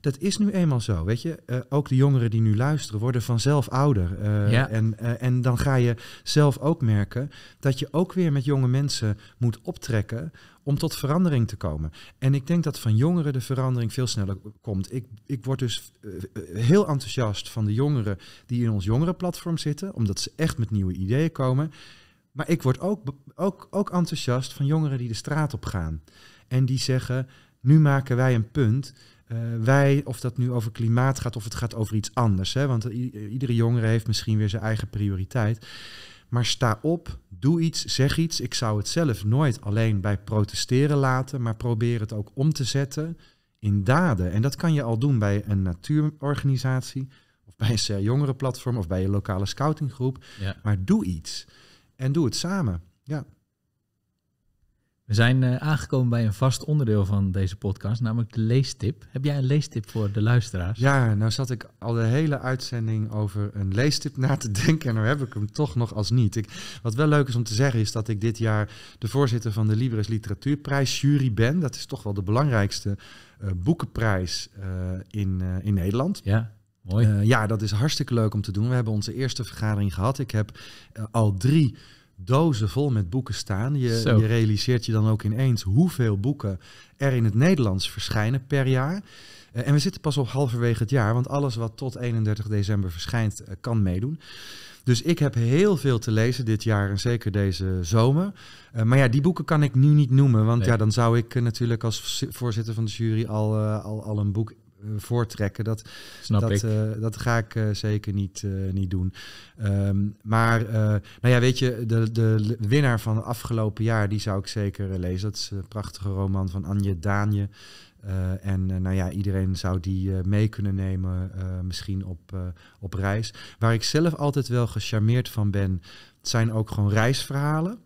dat is nu eenmaal zo, weet je. Eh, ook de jongeren die nu luisteren worden vanzelf ouder. Eh, ja. en, en dan ga je zelf ook merken dat je ook weer met jonge mensen moet optrekken om tot verandering te komen. En ik denk dat van jongeren de verandering veel sneller komt. Ik, ik word dus heel enthousiast van de jongeren die in ons jongerenplatform zitten, omdat ze echt met nieuwe ideeën komen. Maar ik word ook, ook, ook enthousiast van jongeren die de straat op gaan. En die zeggen, nu maken wij een punt. Eh, wij, of dat nu over klimaat gaat of het gaat over iets anders. Hè? Want iedere jongere heeft misschien weer zijn eigen prioriteit. Maar sta op, doe iets, zeg iets. Ik zou het zelf nooit alleen bij protesteren laten, maar probeer het ook om te zetten in daden. En dat kan je al doen bij een natuurorganisatie, of bij een jongerenplatform, of bij je lokale scoutinggroep. Maar doe iets en doe het samen. Ja. We zijn eh, aangekomen bij een vast onderdeel van deze podcast, namelijk de leestip. Heb jij een leestip voor de luisteraars? Ja, nou zat ik al de hele uitzending over een leestip na te denken en nu heb ik hem toch nog als niet. Ik, wat wel leuk is om te zeggen is dat ik dit jaar de voorzitter van de Libris Literatuurprijs jury ben. Dat is toch wel de belangrijkste eh, boekenprijs eh, in, in Nederland. Ja. Mooi. ja, dat is hartstikke leuk om te doen. We hebben onze eerste vergadering gehad. Ik heb al drie dozen vol met boeken staan. Je, je realiseert je dan ook ineens hoeveel boeken er in het Nederlands verschijnen per jaar. Eh, en we zitten pas op halverwege het jaar, want alles wat tot 31 december verschijnt, eh, kan meedoen. Dus ik heb heel veel te lezen dit jaar en zeker deze zomer. Eh, maar ja, die boeken kan ik nu niet noemen, want ja, dan zou ik natuurlijk als voorzitter van de jury al, al, al een boek eh, voortrekken. Dat, Snap dat, ik. Eh, dat ga ik eh, zeker niet, niet doen. Ehm, maar nou ja, weet je, de, de winnaar van het afgelopen jaar, die zou ik zeker lezen. Dat is een prachtige roman van Anje Daanje. en nou ja, iedereen zou die mee kunnen nemen, misschien op, op reis. Waar ik zelf altijd wel gecharmeerd van ben, zijn ook gewoon reisverhalen.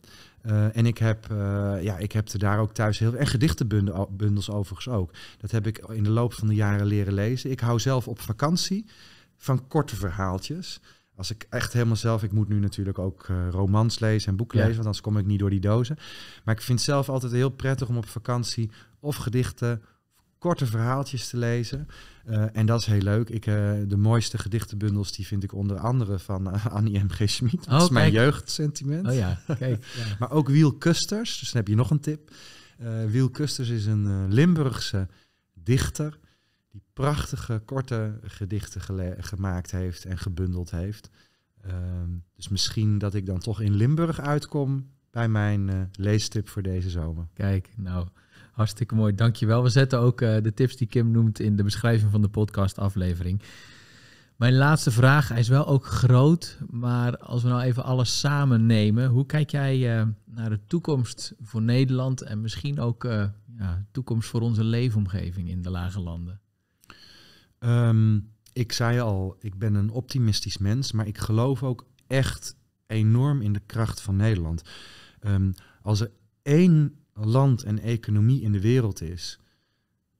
Eh, en ik heb, uh, ja, ik heb daar ook thuis heel en gedichtenbundels overigens ook. Dat heb ik in de loop van de jaren leren lezen. Ik hou zelf op vakantie van korte verhaaltjes. Als ik echt helemaal zelf, ik moet nu natuurlijk ook eh, romans lezen en boeken lezen, want anders kom ik niet door die dozen. Maar ik vind zelf altijd heel prettig om op vakantie of gedichten korte verhaaltjes te lezen. Eh, en dat is heel leuk. Ik, eh, de mooiste gedichtenbundels die vind ik onder andere van eh, Annie M. G. Schmid. Dat is oh, mijn jeugdsentiment. Oh ja, kijk. Ja. maar ook Wiel Kusters, dus dan heb je nog een tip. Wiel Kusters is een Limburgse dichter die prachtige korte gedichten gemaakt heeft en gebundeld heeft. Ehm, dus misschien dat ik dan toch in Limburg uitkom bij mijn leestip voor deze zomer. Kijk, nou... Hartstikke mooi, dankjewel. We zetten ook eh, de tips die Kim noemt in de beschrijving van de aflevering. Mijn laatste vraag, hij is wel ook groot, maar als we nou even alles samen nemen, hoe kijk jij eh, naar de toekomst voor Nederland en misschien ook uh, ja, toekomst voor onze leefomgeving in de lage landen? Ehm, ik zei al, ik ben een optimistisch mens, maar ik geloof ook echt enorm in de kracht van Nederland. Ehm, als er één land en economie in de wereld is,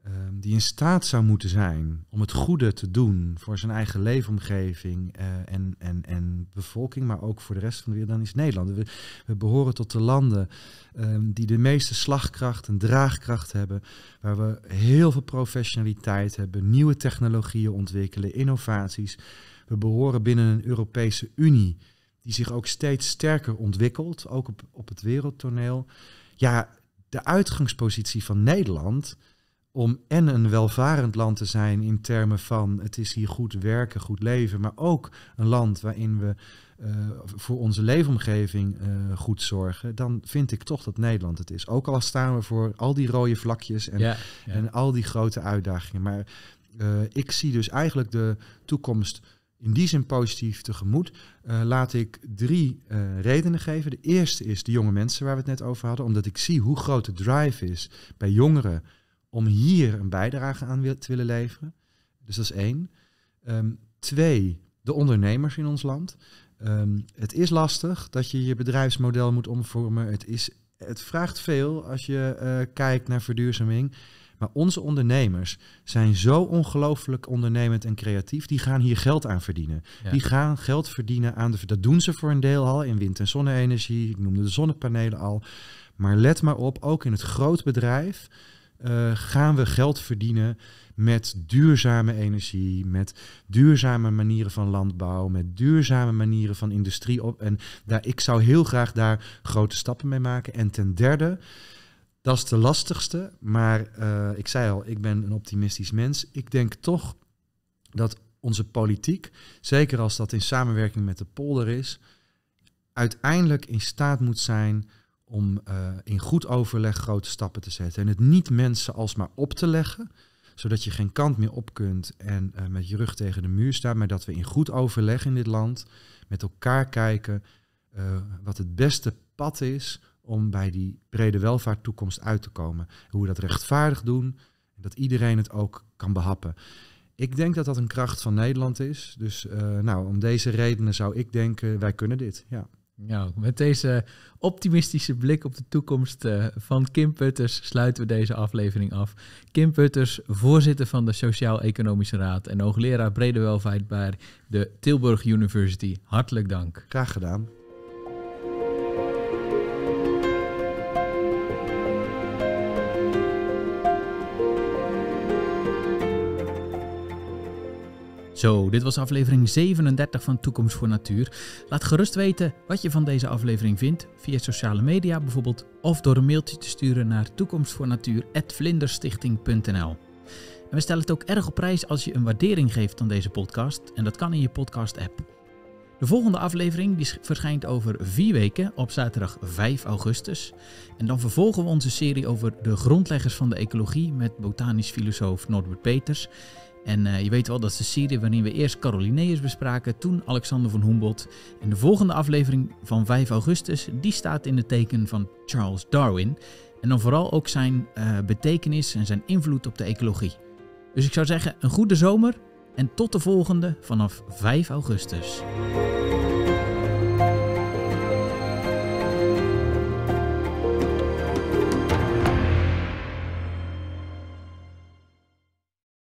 ehm, die in staat zou moeten zijn om het goede te doen voor zijn eigen leefomgeving eh, en, en, en bevolking, maar ook voor de rest van de wereld, dan is Nederland. We, behoren tot de landen ehm, die de meeste slagkracht en draagkracht hebben, waar we heel veel professionaliteit hebben, nieuwe technologieën ontwikkelen, innovaties. We behoren binnen een Europese Unie die zich ook steeds sterker ontwikkelt, ook op, op het wereldtoneel. Ja, de uitgangspositie van Nederland om en een welvarend land te zijn in termen van het is hier goed werken, goed leven, maar ook een land waarin we eh, voor onze leefomgeving eh, goed zorgen, dan vind ik toch dat Nederland het is. Ook al staan we voor al die rode vlakjes en, en al die grote uitdagingen. Maar eh, ik zie dus eigenlijk de toekomst in die zin positief tegemoet. Eh, laat ik drie eh, redenen geven. De eerste is de jonge mensen waar we het net over hadden, omdat ik zie hoe groot de drive is bij jongeren om hier een bijdrage aan te willen leveren. Dus dat is één. Ehm, twee, de ondernemers in ons land. Ehm, het is lastig dat je je bedrijfsmodel moet omvormen. Het, is, het vraagt veel als je eh, kijkt naar verduurzaming. Maar onze ondernemers zijn zo ongelooflijk ondernemend en creatief. Die gaan hier geld aan verdienen. Die gaan geld verdienen aan de. Dat doen ze voor een deel al in wind- en zonne-energie. Ik noemde de zonnepanelen al. Maar let maar op, ook in het groot bedrijf eh, gaan we geld verdienen met duurzame energie, met duurzame manieren van landbouw, met duurzame manieren van industrie op. En daar, ik zou heel graag daar grote stappen mee maken. En ten derde, dat is de lastigste, maar eh, ik zei al, ik ben een optimistisch mens. Ik denk toch dat onze politiek, zeker als dat in samenwerking met de polder is, uiteindelijk in staat moet zijn om eh, in goed overleg grote stappen te zetten. En het niet mensen alsmaar op te leggen, zodat je geen kant meer op kunt en eh, met je rug tegen de muur staat, maar dat we in goed overleg in dit land met elkaar kijken wat het beste pad is om bij die brede welvaarttoekomst uit te komen. Hoe we dat rechtvaardig doen, dat iedereen het ook kan behappen. Ik denk dat dat een kracht van Nederland is. Dus eh, nou, om deze redenen zou ik denken, wij kunnen dit. Ja. Nou, met deze optimistische blik op de toekomst eh, van Kim Putters sluiten we deze aflevering af. Kim Putters, voorzitter van de Sociaal-Economische Raad en hoogleraar Brede Welvaart bij de Tilburg University. Hartelijk dank. Graag gedaan. Zo, dit was aflevering 37 van Toekomst voor Natuur. Laat gerust weten wat je van deze aflevering vindt via sociale media bijvoorbeeld of door een mailtje te sturen naar toekomstvoornatuur@vlinderstichting.nl. En we stellen het ook erg op prijs als je een waardering geeft aan deze podcast en dat kan in je podcast app. De volgende aflevering die verschijnt over vier weken op zaterdag 5 augustus. En dan vervolgen we onze serie over de grondleggers van de ecologie met botanisch filosoof Norbert Peters. En eh, je weet wel, dat is de serie waarin we eerst Carolineus bespraken, toen Alexander van Humboldt. En de volgende aflevering van 5 augustus, die staat in het teken van Charles Darwin. En dan vooral ook zijn eh, betekenis en zijn invloed op de ecologie. Dus ik zou zeggen, een goede zomer en tot de volgende vanaf 5 augustus.